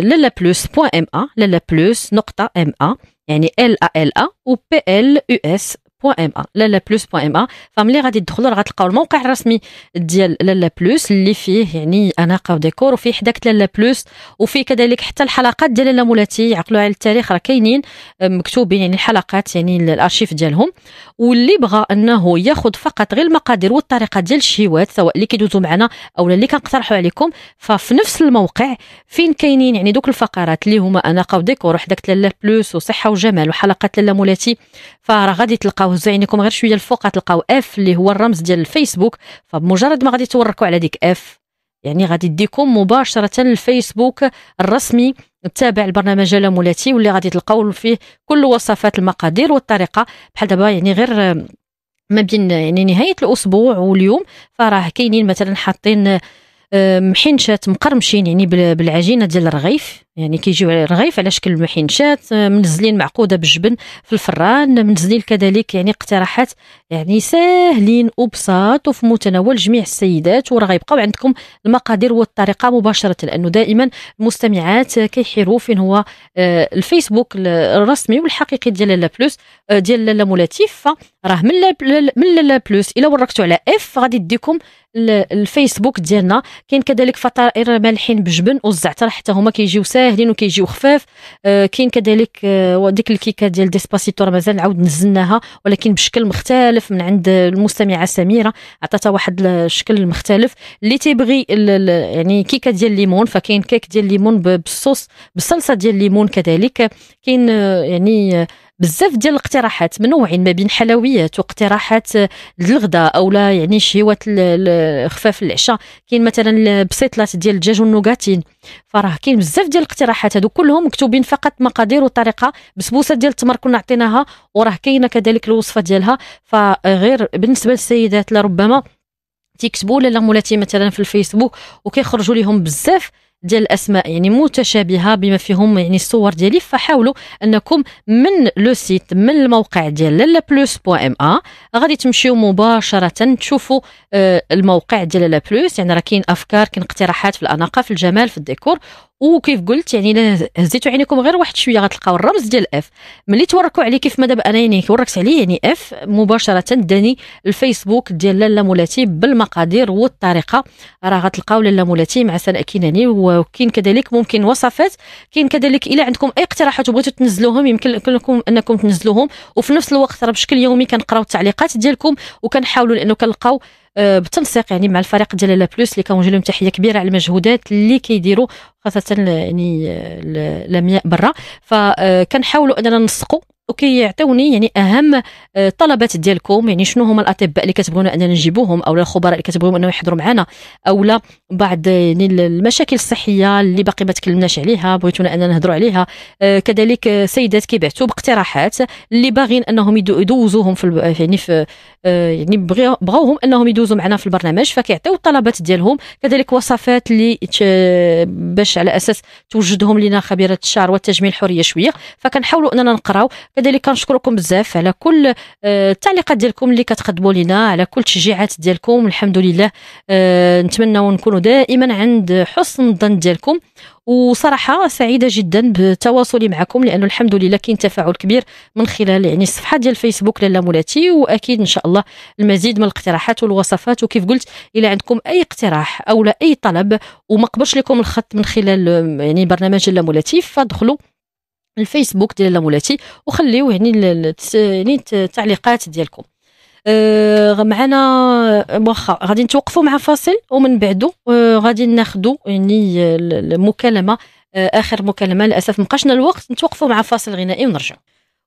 لالا بلوس بوان ام ا لالا بلوس نقطه ام ا يعني ال ا ال ا و بي ال يو اس لالا إيه. لالا بلوس إيه. فملي غادي تدخلوا راه غتلقاو الموقع الرسمي ديال لالا بلوس اللي فيه يعني اناقه وديكور وفيه حداك لالا بلوس وفيه كذلك حتى الحلقات ديال لالا مولاتي يعقلوا على التاريخ راه كاينين مكتوبين يعني الحلقات يعني الارشيف ديالهم واللي بغى انه ياخذ فقط غير المقادير والطريقه ديال الشهيوات سواء اللي كيدوزوا معنا او اللي كنقترحوا عليكم ففي نفس الموقع فين كاينين يعني دوك الفقرات اللي هما اناقه وديكور وحداك لالا بلوس وصحه وجمال وحلقات لالا مولاتي فراه غادي تلقاو تلقاوه زينكم عينيكم غير شويه الفوق تلقاو اف اللي هو الرمز ديال الفيسبوك فبمجرد ما غادي توركوا على ديك اف يعني غادي ديكم مباشره الفيسبوك الرسمي تابع البرنامج مولاتي واللي غادي تلقاو فيه كل وصفات المقادير والطريقه بحال دابا يعني غير ما بين يعني نهايه الاسبوع واليوم فراه كاينين مثلا حاطين آه، محنشات مقرمشين يعني بالعجينه ديال الرغيف يعني كيجيو رغيف على شكل المحنشات آه، منزلين معقوده بالجبن في الفران منزلين كذلك يعني اقتراحات يعني ساهلين وبساط وفي متناول جميع السيدات وراه يبقاو عندكم المقادير والطريقه مباشره لانه دائما المستمعات كيحيروا فين هو آه، الفيسبوك الرسمي والحقيقي ديال لالا بلوس آه، ديال لالا مولاتيف راه من من لالا بلوس الى وركتوا على اف غادي يديكم الفيسبوك ديالنا كاين كذلك فطائر مالحين بجبن والزعتر حتى هما كيجيو ساهلين ساهلين وكيجيو خفاف آه، كاين كذلك آه، ديك الكيكه ديال ديسباسيتور مازال عاود نزلناها ولكن بشكل مختلف من عند المستمعه سميره عطاتها واحد الشكل مختلف اللي تيبغي يعني كيكه ديال الليمون فكاين كيك ديال الليمون بالصوص بالصلصه ديال الليمون كذلك كاين آه، يعني بزاف ديال الاقتراحات منوعين ما بين حلويات واقتراحات آه، للغداء او لا يعني شهيوات خفاف العشاء كاين مثلا بسيطلات ديال الدجاج والنوغاتين فراه كاين بزاف ديال الاقتراحات هادو كلهم مكتوبين فقط مقادير وطريقه بسبوسه ديال التمر كنا عطيناها وراه كاينه كذلك الوصفه ديالها فغير بالنسبه للسيدات لربما تيكتبوا لا مولاتي مثلا في الفيسبوك وكيخرجوا لهم بزاف ديال الاسماء يعني متشابهه بما فيهم يعني الصور ديالي فحاولوا انكم من لو سيت من الموقع ديال لالا بلوس بوان ام ا غادي تمشيو مباشره تشوفوا آه، الموقع ديال لالا بلوس يعني راه كاين افكار كاين اقتراحات في الاناقه في الجمال في الديكور وكيف قلت يعني الا هزيتوا عينيكم غير واحد شويه غتلقاو الرمز ديال اف ملي توركوا عليه كيف ما دابا انا يعني وركت عليه يعني اف مباشره داني الفيسبوك ديال لاله مولاتي بالمقادير والطريقه راه غتلقاو لاله مولاتي مع سناء كيناني وكاين كذلك ممكن وصفات كاين كذلك الا عندكم اي اقتراحات وبغيتوا تنزلوهم يمكن لكم انكم تنزلوهم وفي نفس الوقت راه بشكل يومي كنقراو التعليقات ديالكم وكنحاولوا لانه كنلقاو آه، بالتنسيق يعني مع الفريق ديال لا بلوس اللي كنوجه لهم تحيه كبيره على المجهودات اللي كيديروا خاصه يعني آه، لمياء برا فكنحاولوا آه، اننا ننسقوا وكيعطيوني يعني اهم الطلبات آه، ديالكم يعني شنو هما الاطباء اللي كتبغيونا اننا نجيبوهم او الخبراء اللي كتبغيو انهم يحضروا معنا او لا بعض يعني المشاكل الصحيه اللي باقي ما تكلمناش عليها بغيتونا اننا نهضروا عليها آه، كذلك آه، سيدات كيبعثوا باقتراحات اللي باغيين انهم يدوزوهم في يعني في يعني بغاوهم انهم يدوزوا معنا في البرنامج فكيعطيو الطلبات ديالهم كذلك وصفات اللي باش على اساس توجدهم لنا خبيره الشعر والتجميل الحريه شويه فكنحاولوا اننا نقراو كذلك كنشكركم بزاف على كل آه، التعليقات ديالكم اللي كتقدموا لنا على كل التشجيعات ديالكم الحمد لله آه، نتمنى ونكونوا دائما عند حسن الظن ديالكم وصراحه سعيده جدا بتواصلي معكم لانه الحمد لله كاين تفاعل كبير من خلال يعني الصفحه ديال الفيسبوك لاله مولاتي واكيد ان شاء الله المزيد من الاقتراحات والوصفات وكيف قلت الى عندكم اي اقتراح او لا اي طلب وما قبلش لكم الخط من خلال آه، يعني برنامج لاله مولاتي فادخلوا الفيسبوك ديال مولاتي وخليو يعني يعني التعليقات ديالكم آه معنا واخا غادي نتوقفوا مع فاصل ومن بعده آه غادي ناخذوا يعني المكالمه آه اخر مكالمه للاسف مابقاش الوقت نتوقفوا مع فاصل غنائي ونرجعوا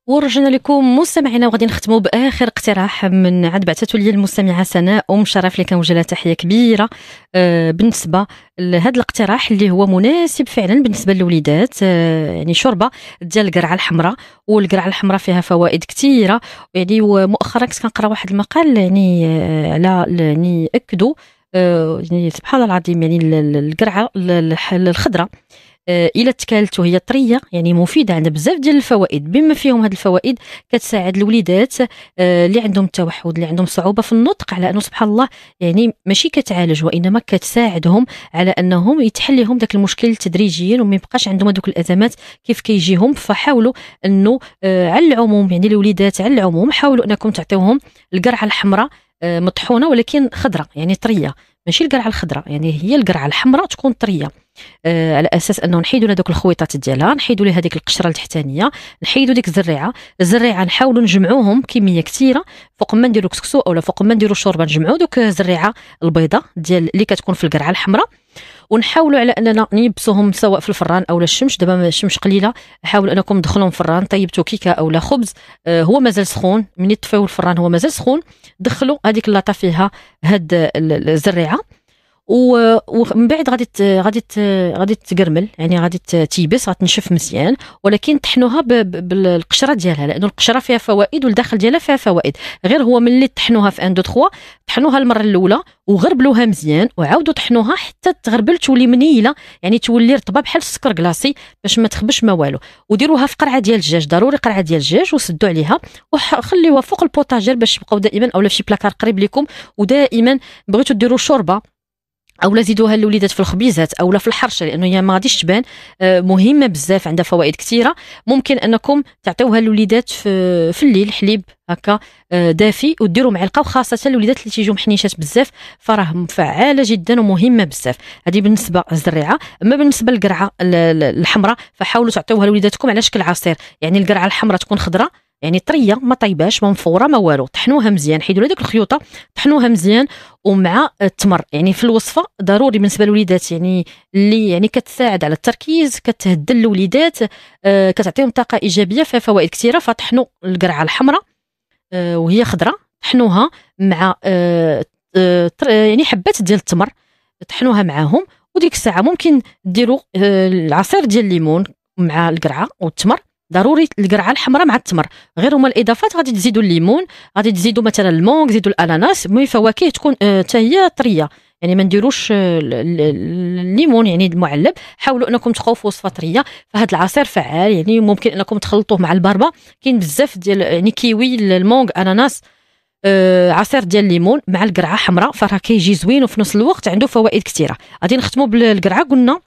ورجعنا لكم مستمعينا وغادي نختموا باخر اقتراح من عاد بعثته لي المستمعه سناء ام شرف اللي كنوجه لها تحيه كبيره آه بالنسبه لهذا الاقتراح اللي هو مناسب فعلا بالنسبه للوليدات آه، يعني شوربه ديال القرعه الحمراء والقرعه الحمراء فيها فوائد كثيره يعني ومؤخرا كنت كنقرا واحد المقال يعني آه، على يعني اكدوا آه، يعني سبحان الله العظيم يعني القرعه الخضراء آه، الا تكالت وهي طريه يعني مفيده عندها بزاف ديال الفوائد بما فيهم هذه الفوائد كتساعد الوليدات آه، اللي عندهم التوحد اللي عندهم صعوبه في النطق على انه سبحان الله يعني ماشي كتعالج وانما كتساعدهم على انهم يتحل لهم داك المشكل تدريجيا وما يبقاش عندهم هذوك الازمات كيف كيجيهم فحاولوا انه آه، على العموم يعني الوليدات على العموم حاولوا انكم تعطيوهم القرعه الحمراء مطحونه ولكن خضراء يعني طريه ماشي القرعه الخضراء يعني هي القرعه الحمراء تكون طريه آه على اساس انه نحيدوا لها دوك الخويطات ديالها نحيدوا لها هذيك القشره التحتانيه نحيدوا ديك الزريعه الزريعه نحاولوا نجمعوهم كميه كثيره فوق ما نديروا كسكسو اولا فوق ما نديروا الشوربه نجمعوا دوك الزريعه البيضاء ديال اللي كتكون في القرعه الحمراء ونحاولوا على اننا نيبسوهم سواء في الفران او الشمس دابا الشمس قليله حاول انكم في الفران طيبتوا كيكه او لا خبز آه هو مازال سخون من طفيو الفران هو مازال سخون دخلوا هذيك اللاطه فيها هاد الزريعه ومن بعد غادي غادي غادي تقرمل يعني غادي تيبس غتنشف مزيان ولكن طحنوها بالقشره ديالها لانه القشره فيها فوائد والداخل ديالها فيها فوائد غير هو ملي طحنوها في ان دو تخوا طحنوها المره الاولى وغربلوها مزيان وعاودوا طحنوها حتى تغربل تولي منيله يعني تولي رطبه بحال السكر كلاصي باش ما تخبش ما والو وديروها في قرعه ديال الدجاج ضروري قرعه ديال الدجاج وسدوا عليها وخليوها فوق البوطاجير باش تبقاو دائما اولا في شي بلاكار قريب لكم ودائما بغيتوا ديروا شوربه او لا زيدوها الوليدات في الخبيزات او لا في الحرشه لانه هي ما غاديش تبان آه، مهمه بزاف عندها فوائد كثيره ممكن انكم تعطيوها للوليدات في, في الليل حليب هكا آه، دافي وديروا معلقه وخاصه الوليدات اللي تيجيو محنيشات بزاف فراه فعاله جدا ومهمه بزاف هذه بالنسبه للزريعه اما بالنسبه للقرعه الحمراء فحاولوا تعطيوها لوليداتكم على شكل عصير يعني القرعه الحمراء تكون خضراء يعني طريه ما طيباش ما منفوره ما والو طحنوها مزيان حيدوا هذوك الخيوطه طحنوها مزيان ومع التمر يعني في الوصفه ضروري بالنسبه للوليدات يعني اللي يعني كتساعد على التركيز كتهدل الوليدات آه، كتعطيهم طاقه ايجابيه فيها فوائد كثيره فطحنوا القرعه الحمراء آه، وهي خضراء طحنوها مع آه، يعني حبات ديال التمر طحنوها معاهم وديك الساعه ممكن ديروا العصير ديال الليمون مع القرعه والتمر ضروري القرعه الحمراء مع التمر غير هما الاضافات غادي تزيدوا الليمون غادي تزيدوا مثلا المونغ تزيدوا الاناناس المهم فواكه تكون آه، حتى هي طريه يعني ما نديروش آه، الليمون يعني المعلب حاولوا انكم تخوفوا وصفه طريه فهاد العصير فعال يعني ممكن انكم تخلطوه مع البربه كاين بزاف ديال يعني كيوي المونغ اناناس آه عصير ديال الليمون مع القرعه حمراء فراه كيجي زوين وفي نفس الوقت عنده فوائد كثيره غادي نختموا بالقرعه قلنا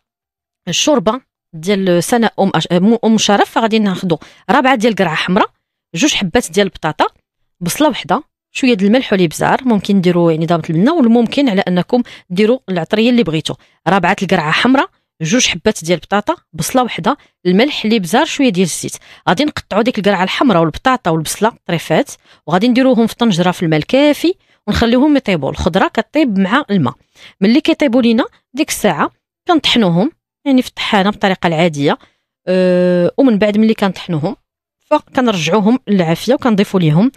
الشوربه ديال سنه ام أش... ام شرف غادي ناخذوا ربعه ديال القرعه حمراء جوج حبات ديال البطاطا بصله وحده شويه ديال الملح والابزار ممكن ديروا يعني ضابط البنه والممكن على انكم ديروا العطريه اللي بغيتو ربعه القرعه حمراء جوج حبات ديال البطاطا بصله وحده الملح الابزار شويه ديال الزيت غادي نقطعوا ديك القرعه الحمراء والبطاطا والبصله طريفات وغادي نديروهم في طنجره في الماء الكافي ونخليهم يطيبوا الخضره كطيب مع الماء ملي كيطيبوا لينا ديك الساعه كنطحنوهم يعني في الطحانه بالطريقه العاديه أه ومن بعد ملي كنطحنوهم فكنرجعوهم للعافيه وكنضيفوا ليهم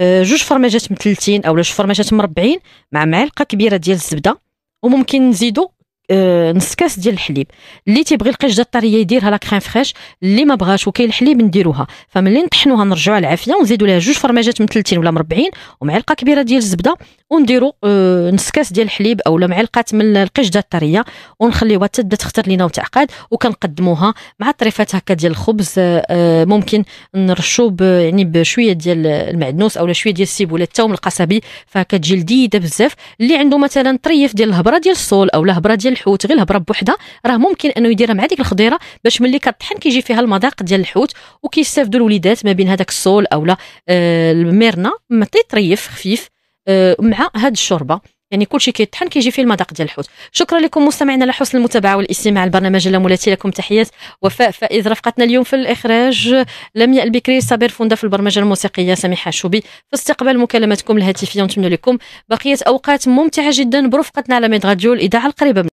أه جوج فرماجات مثلثين اولا جوج فرماجات مربعين مع معلقه كبيره ديال الزبده وممكن نزيدو آه، نص كاس ديال الحليب اللي تيبغي القشده الطريه يديرها لا كريم فريش اللي ما بغاش وكاين الحليب نديروها فملي نطحنوها نرجعوها العافيه ونزيدوا لها جوج فرماجات من 30 ولا 40 ومعلقه كبيره ديال الزبده ونديروا آه، نص كاس ديال الحليب اولا معلقه من القشده الطريه ونخليوها تبدا تختار لينا وتعقد وكنقدموها مع طريفات هكا ديال الخبز آه، ممكن نرشوا يعني بشويه ديال المعدنوس اولا شويه ديال السيب ولا الثوم القصبي فكتجي لذيذه بزاف اللي عنده مثلا طريف ديال الهبره ديال الصول اولا هبره ديال الحوت غير الهبره بوحدها راه ممكن انه يديرها مع ديك الخضيره باش ملي كطحن كيجي فيها المذاق ديال الحوت وكيستافدوا الوليدات ما بين هذاك الصول اولا آه الميرنا ما تيطريف خفيف آه مع هاد الشوربه يعني كل شيء كيطحن كيجي فيه المذاق ديال الحوت شكرا لكم مستمعينا على حسن المتابعه والاستماع البرنامج لمولاتي لكم تحيات وفاء فائز رفقتنا اليوم في الاخراج لمياء البكري صابر فوندا في البرمجه الموسيقيه سميحه شوبي في استقبال مكالماتكم الهاتفيه ونتمنى لكم بقيه اوقات ممتعه جدا برفقتنا على ميد راديو الاذاعه القريبه